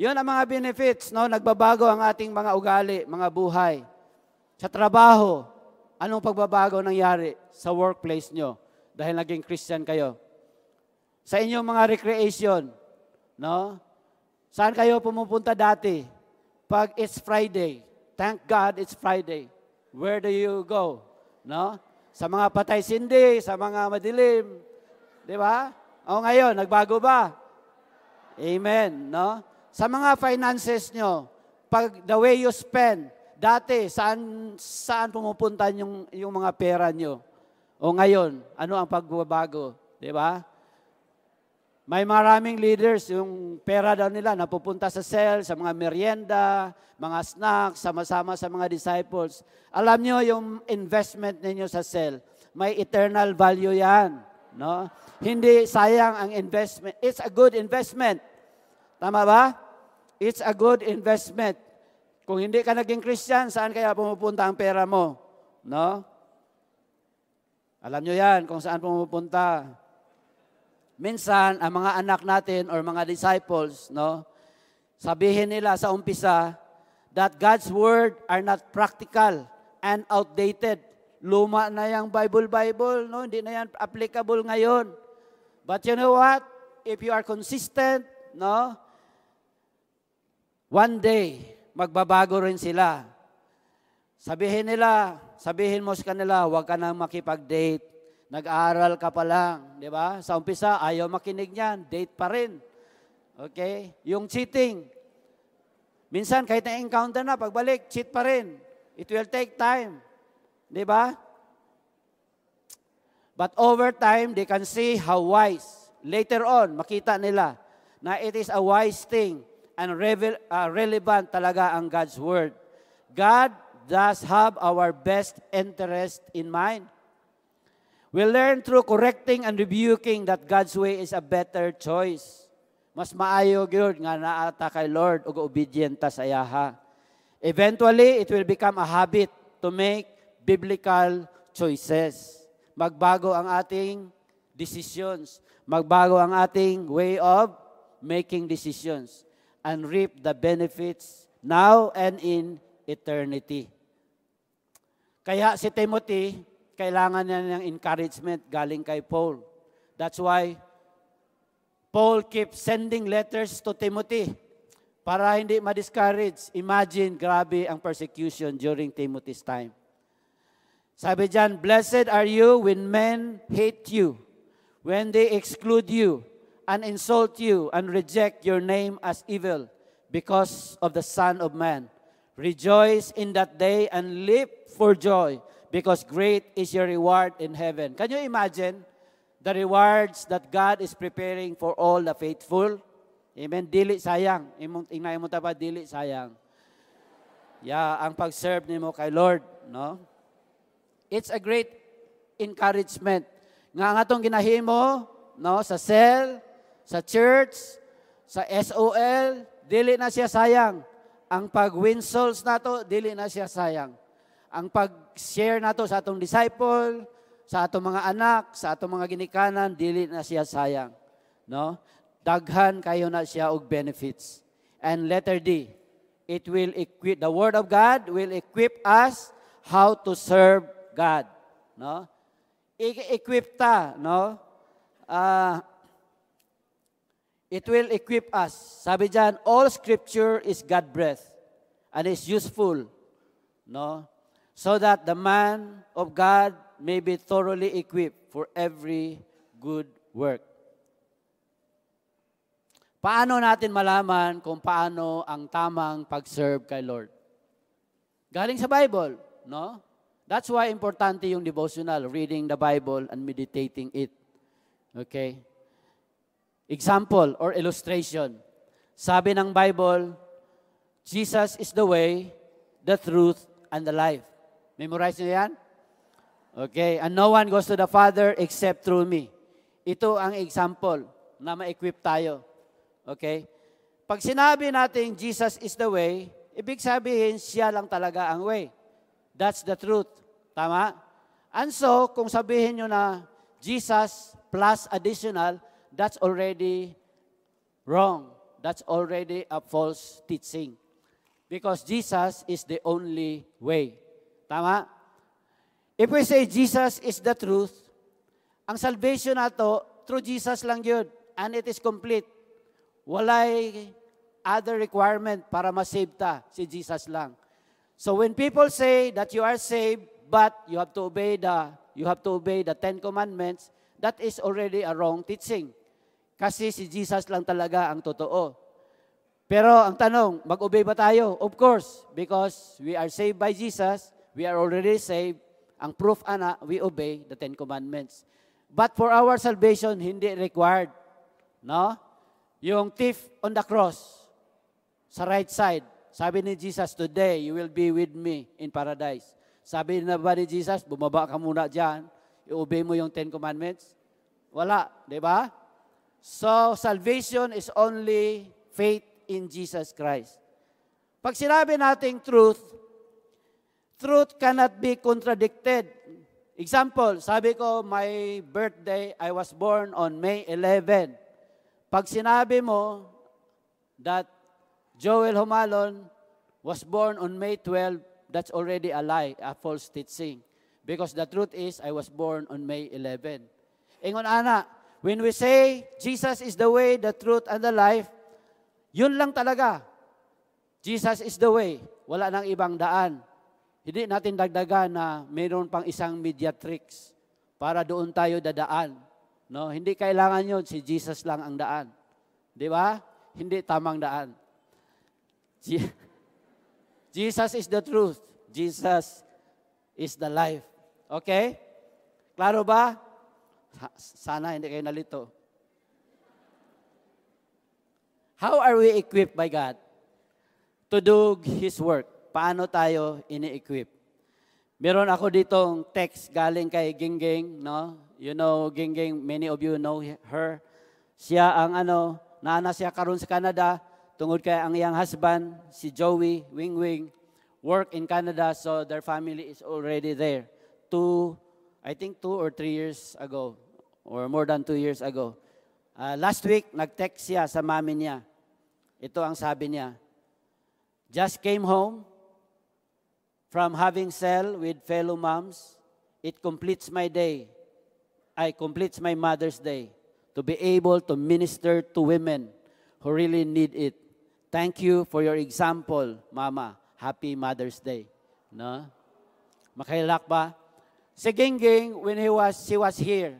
Yun ang mga benefits, no? Nagbabago ang ating mga ugali, mga buhay. Sa trabaho, anong pagbabago nangyari sa workplace nyo dahil naging Christian kayo? Sa inyong mga recreation, no? Saan kayo pumupunta dati? Pag it's Friday, Thank God it's Friday. Where do you go? No? Sa mga patay sindi, sa mga madilim. Di ba? O ngayon, nagbago ba? Amen. No? Sa mga finances nyo, pag the way you spend, dati, saan, saan pumupunta yung, yung mga pera nyo? O ngayon, ano ang pagbabago? Di ba? May maraming leaders, yung pera daw nila napupunta sa cell, sa mga merienda, mga snacks, sama-sama sa mga disciples. Alam nyo yung investment ninyo sa cell, may eternal value yan. No? Hindi sayang ang investment. It's a good investment. Tama ba? It's a good investment. Kung hindi ka naging Christian, saan kaya pumupunta ang pera mo? No? Alam nyo yan, kung saan pumupunta minsan ang mga anak natin or mga disciples, no, sabihin nila sa umpisa that God's word are not practical and outdated. Luma na yung Bible Bible, no, hindi na yan applicable ngayon. But you know what? If you are consistent, no, one day magbabago rin sila. Sabihin nila, sabihin mo sa kanila, huwag ka nang makipag-date Nag-aaral ka pa lang, di ba? Sa umpisa, ayaw makinig niyan, date pa rin. Okay? Yung cheating. Minsan, kahit na-encounter na, pagbalik, cheat pa rin. It will take time. Di ba? But over time, they can see how wise. Later on, makita nila na it is a wise thing and uh, relevant talaga ang God's Word. God does have our best interest in mind. We learn through correcting and rebuking that God's way is a better choice. Mas maayo gyud nga naata kay Lord ug obedient ta sa iyaha. Eventually, it will become a habit to make biblical choices. Magbago ang ating decisions, magbago ang ating way of making decisions and reap the benefits now and in eternity. Kaya si Timothy, kailangan niya ng encouragement galing kay Paul. That's why Paul keeps sending letters to Timothy para hindi ma-discourage. Imagine, grabe ang persecution during Timothy's time. Sabi diyan, Blessed are you when men hate you, when they exclude you, and insult you, and reject your name as evil because of the Son of Man. Rejoice in that day and live for joy because great is your reward in heaven. Can you imagine the rewards that God is preparing for all the faithful? Amen. Dili sayang. Ingay mo pa, dili sayang. Yeah, ang pag-serve nimo kay Lord, no? It's a great encouragement. Nga nga tong ginahimo, no, sa cell, sa church, sa SOL, dili na siya sayang. Ang pag-win souls na to, dili na siya sayang ang pag-share nato sa atong disciple, sa atong mga anak, sa atong mga ginikanan, dili na siya sayang. No? Daghan kayo na siya og benefits. And letter D, it will equip, the Word of God will equip us how to serve God. No? I equip ta, no? Uh, it will equip us. Sabi dyan, all scripture is God-breath and is useful. No? so that the man of God may be thoroughly equipped for every good work. Paano natin malaman kung paano ang tamang pag-serve kay Lord? Galing sa Bible, no? That's why importante yung devotional, reading the Bible and meditating it. Okay? Example or illustration. Sabi ng Bible, Jesus is the way, the truth, and the life. Memorize nyo yan? Okay, and no one goes to the Father except through me. Ito ang example na ma-equip tayo. Okay? Pag sinabi natin Jesus is the way, ibig sabihin siya lang talaga ang way. That's the truth. Tama? And so, kung sabihin nyo na Jesus plus additional, that's already wrong. That's already a false teaching. Because Jesus is the only way. Tama? If we say Jesus is the truth, ang salvation nato, through Jesus lang yun. And it is complete. Walay other requirement para masave ta, si Jesus lang. So when people say that you are saved, but you have to obey the you have to obey the Ten Commandments, that is already a wrong teaching. Kasi si Jesus lang talaga ang totoo. Pero ang tanong, mag-obey ba tayo? Of course, because we are saved by Jesus, we are already saved. Ang proof ana, we obey the Ten Commandments. But for our salvation, hindi required. No? Yung thief on the cross, sa right side, sabi ni Jesus, today you will be with me in paradise. Sabi na ba ni Jesus, bumaba ka muna dyan, i-obey mo yung Ten Commandments? Wala, di ba? So, salvation is only faith in Jesus Christ. Pag sinabi nating truth, Truth cannot be contradicted. Example, sabi ko, my birthday, I was born on May 11. Pag sinabi mo that Joel Humalon was born on May 12, that's already a lie, a false teaching. Because the truth is, I was born on May 11. Ingon ana, when we say, Jesus is the way, the truth, and the life, yun lang talaga. Jesus is the way. Wala nang ibang daan hindi natin dagdagan na mayroon pang isang mediatrix para doon tayo dadaan. No, hindi kailangan 'yon, si Jesus lang ang daan. 'Di ba? Hindi tamang daan. Jesus is the truth. Jesus is the life. Okay? Klaro ba? Sana hindi kayo nalito. How are we equipped by God to do His work? paano tayo ini-equip. Meron ako ditong text galing kay Gingging, no? You know Gingging, many of you know her. Siya ang ano, naana siya karon sa Canada tungod kay ang iyang husband si Joey Wingwing work in Canada so their family is already there. Two I think two or three years ago or more than two years ago. Uh, last week, nag-text siya sa mami niya. Ito ang sabi niya. Just came home from having cell with fellow moms, it completes my day. I completes my Mother's Day to be able to minister to women who really need it. Thank you for your example, Mama. Happy Mother's Day. No? Makailak ba? Si Gingging, when he was, she was here,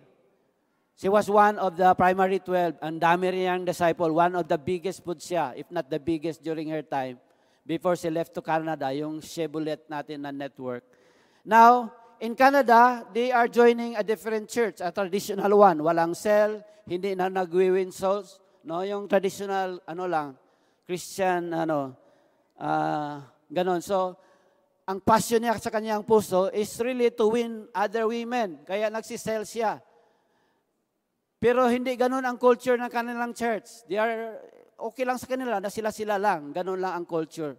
she was one of the primary 12. and dami rin niyang disciple. One of the biggest po siya, if not the biggest during her time before she left to Canada, yung Chevrolet natin na network. Now, in Canada, they are joining a different church, a traditional one. Walang cell, hindi na nagwiwin souls. No, yung traditional, ano lang, Christian, ano, uh, ganon. So, ang passion niya sa kanyang puso is really to win other women. Kaya nagsisell siya. Pero hindi ganun ang culture ng kanilang church. They are okay lang sa kanila na sila-sila lang. Ganun lang ang culture.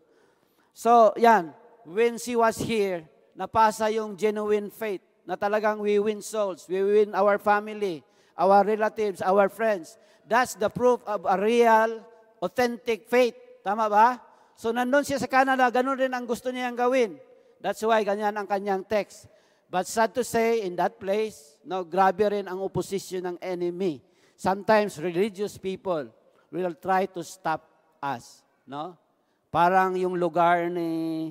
So, yan. When she was here, napasa yung genuine faith na talagang we win souls, we win our family, our relatives, our friends. That's the proof of a real, authentic faith. Tama ba? So, nandun siya sa Canada, ganun rin ang gusto niyang gawin. That's why ganyan ang kanyang text. But sad to say, in that place, no, grabe rin ang opposition ng enemy. Sometimes religious people, will try to stop us. No? Parang yung lugar ni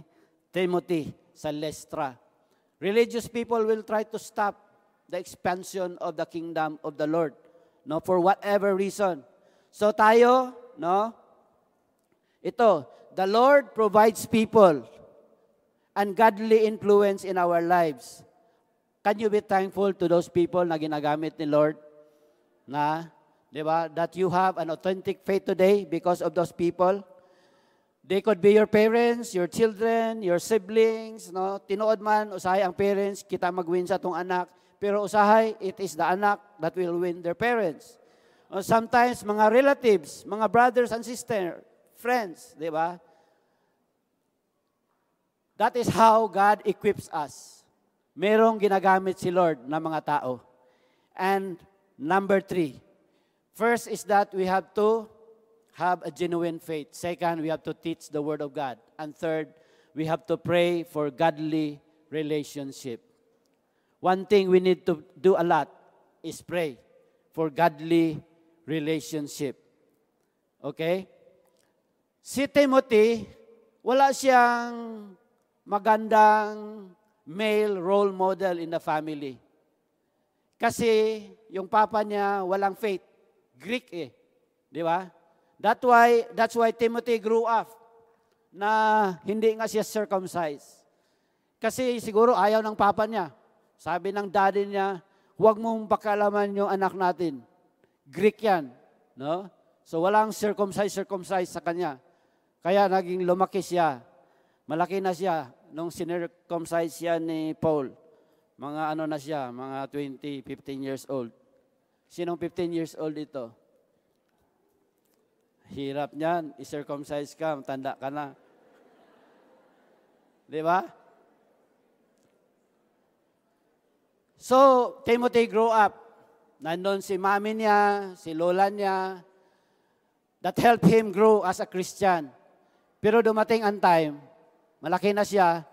Timothy sa Lestra. Religious people will try to stop the expansion of the kingdom of the Lord. No, for whatever reason. So tayo, no? Ito, the Lord provides people and godly influence in our lives. Can you be thankful to those people na ginagamit ni Lord na Di ba? That you have an authentic faith today because of those people. They could be your parents, your children, your siblings. No? Tinuod man, usahay ang parents, kita magwin sa tong anak. Pero usahay, it is the anak that will win their parents. Or uh, sometimes, mga relatives, mga brothers and sisters, friends, di ba? That is how God equips us. Merong ginagamit si Lord na mga tao. And number three, First is that we have to have a genuine faith. Second, we have to teach the Word of God. And third, we have to pray for godly relationship. One thing we need to do a lot is pray for godly relationship. Okay? Si Timothy, wala siyang magandang male role model in the family. Kasi yung papa niya walang faith. Greek eh. Di ba? That why, that's why Timothy grew up na hindi nga siya circumcised. Kasi siguro ayaw ng papa niya. Sabi ng daddy niya, huwag mong pakalaman yung anak natin. Greek yan. No? So walang circumcised, circumcised sa kanya. Kaya naging lumaki siya. Malaki na siya nung sinircumcise siya ni Paul. Mga ano na siya, mga 20, 15 years old. Sinong 15 years old ito? Hirap niyan. I-circumcise ka. Tanda ka na. Di ba? So, Timothy grow up. Nandun si mami niya, si lola niya, that helped him grow as a Christian. Pero dumating ang time, malaki na siya,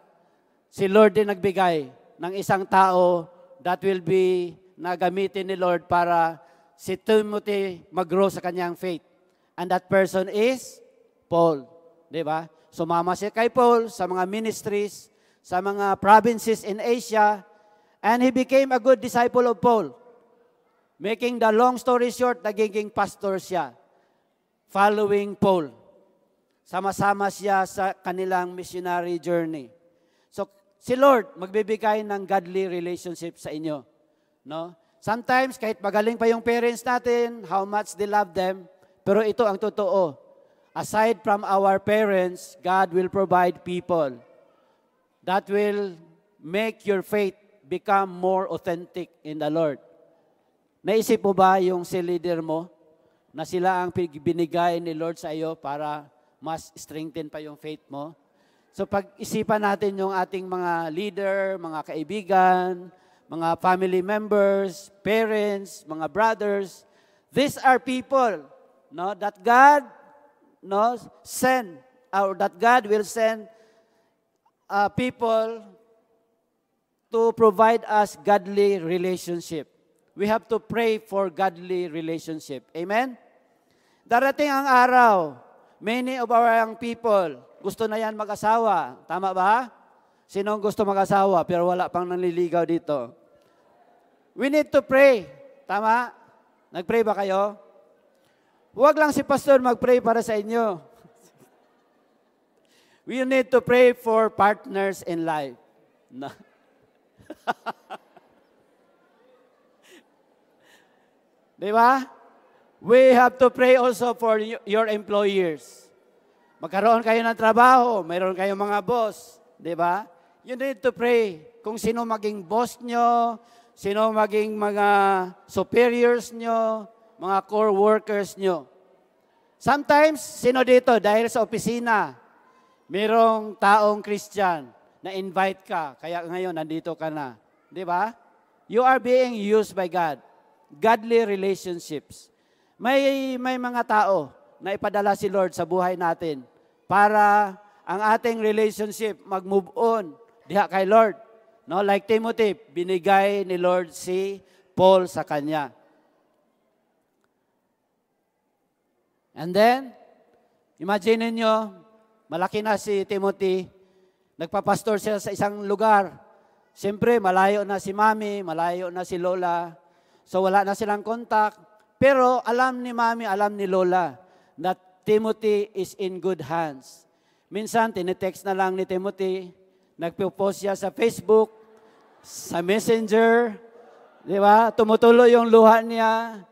si Lord din nagbigay ng isang tao that will be na gamitin ni Lord para si Timothy mag-grow sa kanyang faith. And that person is Paul. Di ba? Sumama siya kay Paul sa mga ministries, sa mga provinces in Asia, and he became a good disciple of Paul. Making the long story short, nagiging pastor siya, following Paul. Sama-sama siya sa kanilang missionary journey. So, si Lord magbibigay ng godly relationship sa inyo. No? Sometimes, kahit magaling pa yung parents natin, how much they love them, pero ito ang totoo. Aside from our parents, God will provide people that will make your faith become more authentic in the Lord. Naisip mo ba yung si leader mo na sila ang binigay ni Lord sa iyo para mas strengthen pa yung faith mo? So pag-isipan natin yung ating mga leader, mga kaibigan, mga family members, parents, mga brothers. These are people no, that God no, send or that God will send uh, people to provide us godly relationship. We have to pray for godly relationship. Amen? Darating ang araw, many of our young people, gusto na yan mag-asawa. Tama ba? Sinong gusto mag-asawa pero wala pang nanliligaw dito? We need to pray. Tama? Nag-pray ba kayo? Huwag lang si pastor mag-pray para sa inyo. We need to pray for partners in life. Di ba? We have to pray also for your employers. Magkaroon kayo ng trabaho, mayroon kayong mga boss. Di ba? You need to pray kung sino maging boss nyo, sino maging mga superiors nyo, mga core workers nyo. Sometimes, sino dito? Dahil sa opisina, merong taong Christian na invite ka, kaya ngayon nandito ka na. Di ba? You are being used by God. Godly relationships. May, may mga tao na ipadala si Lord sa buhay natin para ang ating relationship mag-move on diha kay Lord. No, like Timothy, binigay ni Lord si Paul sa kanya. And then, imagine niyo, malaki na si Timothy, nagpapastor siya sa isang lugar. Siyempre, malayo na si mami, malayo na si lola. So wala na silang contact. Pero alam ni mami, alam ni lola that Timothy is in good hands. Minsan, tinitext na lang ni Timothy, nagpo-post siya sa Facebook, sa messenger, di ba? Tumutulo yung luha niya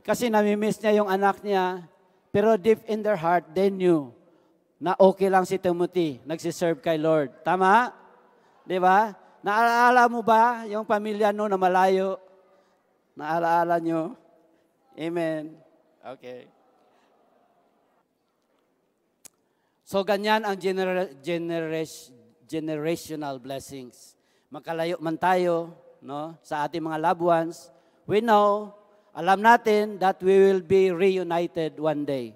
kasi namimiss niya yung anak niya. Pero deep in their heart, they knew na okay lang si Timothy, nagsiserve kay Lord. Tama? Di ba? Naalaala mo ba yung pamilya no na malayo? Naalaala nyo? Amen. Okay. So ganyan ang genera- genera- generational blessings makalayo man tayo no, sa ating mga loved ones, we know, alam natin that we will be reunited one day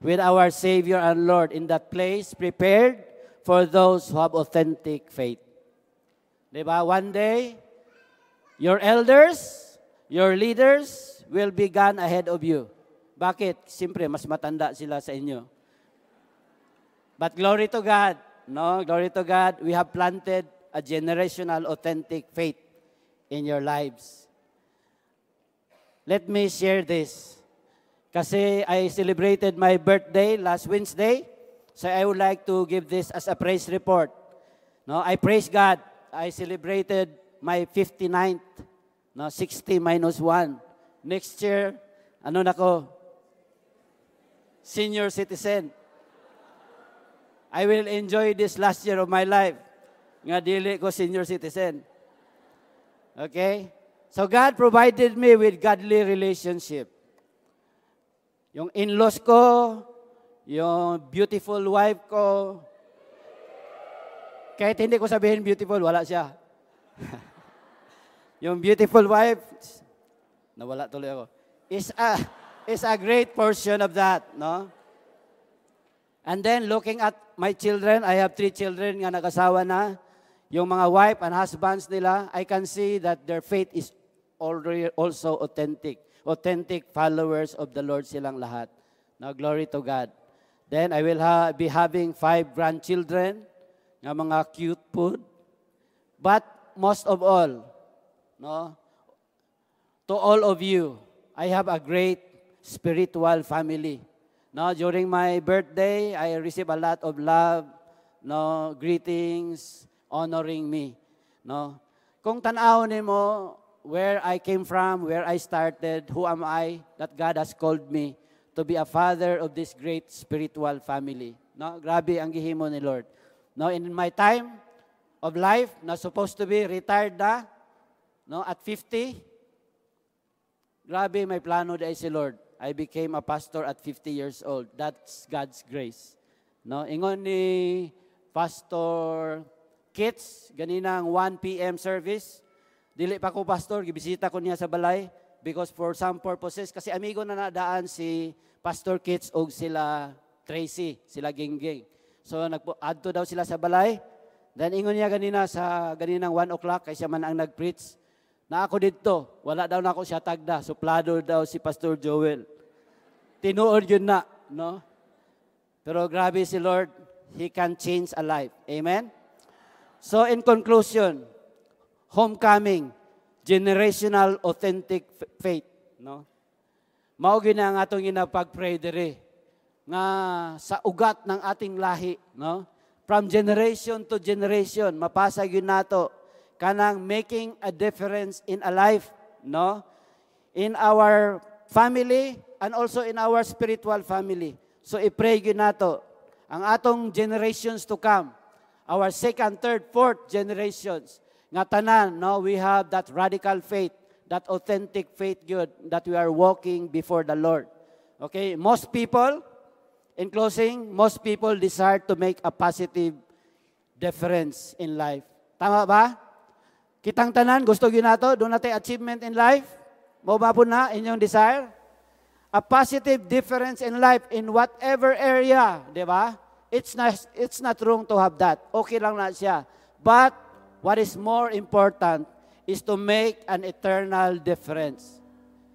with our Savior and Lord in that place prepared for those who have authentic faith. Diba? One day, your elders, your leaders will be gone ahead of you. Bakit? Siyempre, mas matanda sila sa inyo. But glory to God. No, glory to God. We have planted a generational authentic faith in your lives. Let me share this. Kasi I celebrated my birthday last Wednesday, so I would like to give this as a praise report. No, I praise God. I celebrated my 59th, no, 60 minus 1. Next year, ano na ko? Senior citizen. I will enjoy this last year of my life nga dili ko senior citizen. Okay? So God provided me with godly relationship. Yung in-laws ko, yung beautiful wife ko, kahit hindi ko sabihin beautiful, wala siya. yung beautiful wife, nawala tuloy ako, is a, is a great portion of that, no? And then looking at my children, I have three children nga nakasawa na yung mga wife and husbands nila, I can see that their faith is already also authentic. Authentic followers of the Lord silang lahat. Now, glory to God. Then, I will ha be having five grandchildren na mga cute food. But, most of all, no, to all of you, I have a great spiritual family. No, during my birthday, I receive a lot of love, no, greetings, honoring me. No? Kung tanaw ni mo, where I came from, where I started, who am I, that God has called me to be a father of this great spiritual family. No? Grabe ang gihimo ni Lord. No, in my time of life, na supposed to be retired na, no, at 50, grabe may plano dahil si Lord. I became a pastor at 50 years old. That's God's grace. No, ingon ni Pastor kids, ganina ang 1 p.m. service. Dili pa ko pastor, gibisita ko niya sa balay because for some purposes, kasi amigo na nadaan si Pastor Kids og sila Tracy, sila Gingging. So nag adto daw sila sa balay. Then ingon niya ganina sa ganinang 1 o'clock kay siya man ang nag-preach. Na ako dito, wala daw na ako siya tagda, suplado daw si Pastor Joel. Tinuod yun na, no? Pero grabe si Lord, He can change a life. Amen? So in conclusion, homecoming, generational authentic faith, no? Mao gyud ang atong inapag-pray diri nga sa ugat ng ating lahi, no? From generation to generation, mapasa gyud nato kanang making a difference in a life, no? In our family and also in our spiritual family. So i-pray gyud nato ang atong generations to come our second, third, fourth generations. Nga tanan, no, we have that radical faith, that authentic faith, good, that we are walking before the Lord. Okay, most people, in closing, most people desire to make a positive difference in life. Tama ba? Kitang tanan, gusto yun nato, doon natin achievement in life. Mababa po na inyong desire. A positive difference in life in whatever area, di ba? It's not, it's not wrong to have that. Okay lang na siya. But what is more important is to make an eternal difference.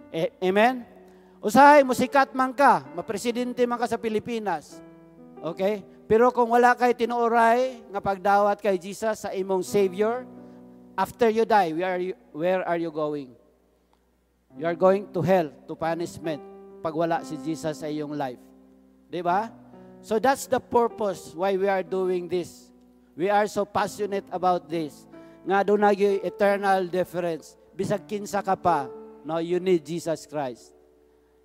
E, amen? Usahay, musikat man ka, mapresidente man ka sa Pilipinas. Okay? Pero kung wala kay tinuoray nga pagdawat kay Jesus sa imong Savior, after you die, where are you, where are you going? You are going to hell, to punishment, pag wala si Jesus sa iyong life. Di ba? So that's the purpose why we are doing this. We are so passionate about this. Nga doon naging eternal difference. Bisag kinsa ka pa, no, you need Jesus Christ.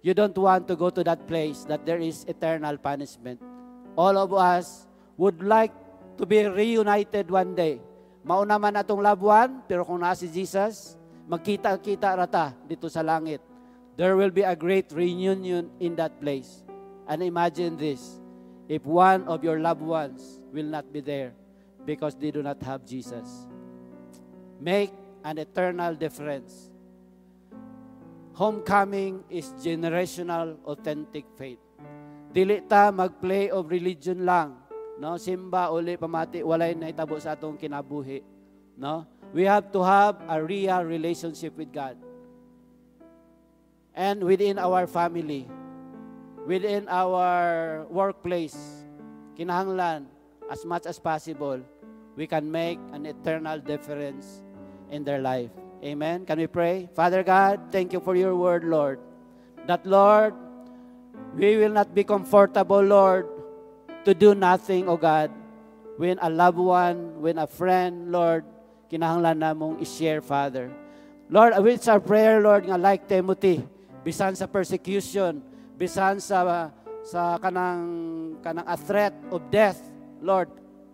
You don't want to go to that place that there is eternal punishment. All of us would like to be reunited one day. Mauna man atong loved one, pero kung nasa si Jesus, magkita-kita rata dito sa langit. There will be a great reunion in that place. And imagine this, if one of your loved ones will not be there because they do not have Jesus. Make an eternal difference. Homecoming is generational authentic faith. Dili ta mag-play of religion lang. No, simba uli pamati walay na itabo sa atong kinabuhi. No? We have to have a real relationship with God. And within our family, within our workplace, kinahanglan, as much as possible, we can make an eternal difference in their life. Amen. Can we pray? Father God, thank you for your word, Lord. That, Lord, we will not be comfortable, Lord, to do nothing, O God. When a loved one, when a friend, Lord, kinahanglan namong mong ishare, Father. Lord, with our prayer, Lord, nga like Timothy, bisan sa persecution, bisan sa sa kanang kanang a threat of death, Lord,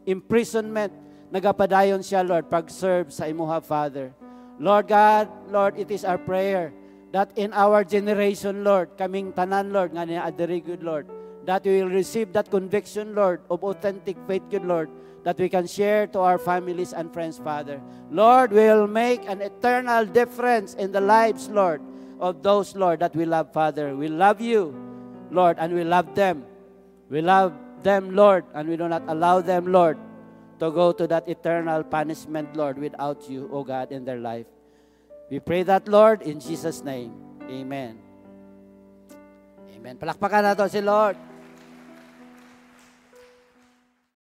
imprisonment, nagapadayon siya, Lord, pag-serve sa imuha, Father. Lord God, Lord, it is our prayer that in our generation, Lord, kaming tanan, Lord, nga niya adiri, good Lord, that we will receive that conviction, Lord, of authentic faith, good Lord, that we can share to our families and friends, Father. Lord, we will make an eternal difference in the lives, Lord, of those, Lord, that we love, Father. We love you, Lord, and we love them. We love them, Lord, and we do not allow them, Lord, to go to that eternal punishment, Lord, without you, O God, in their life. We pray that, Lord, in Jesus' name. Amen. Amen. Palakpakan nato si Lord.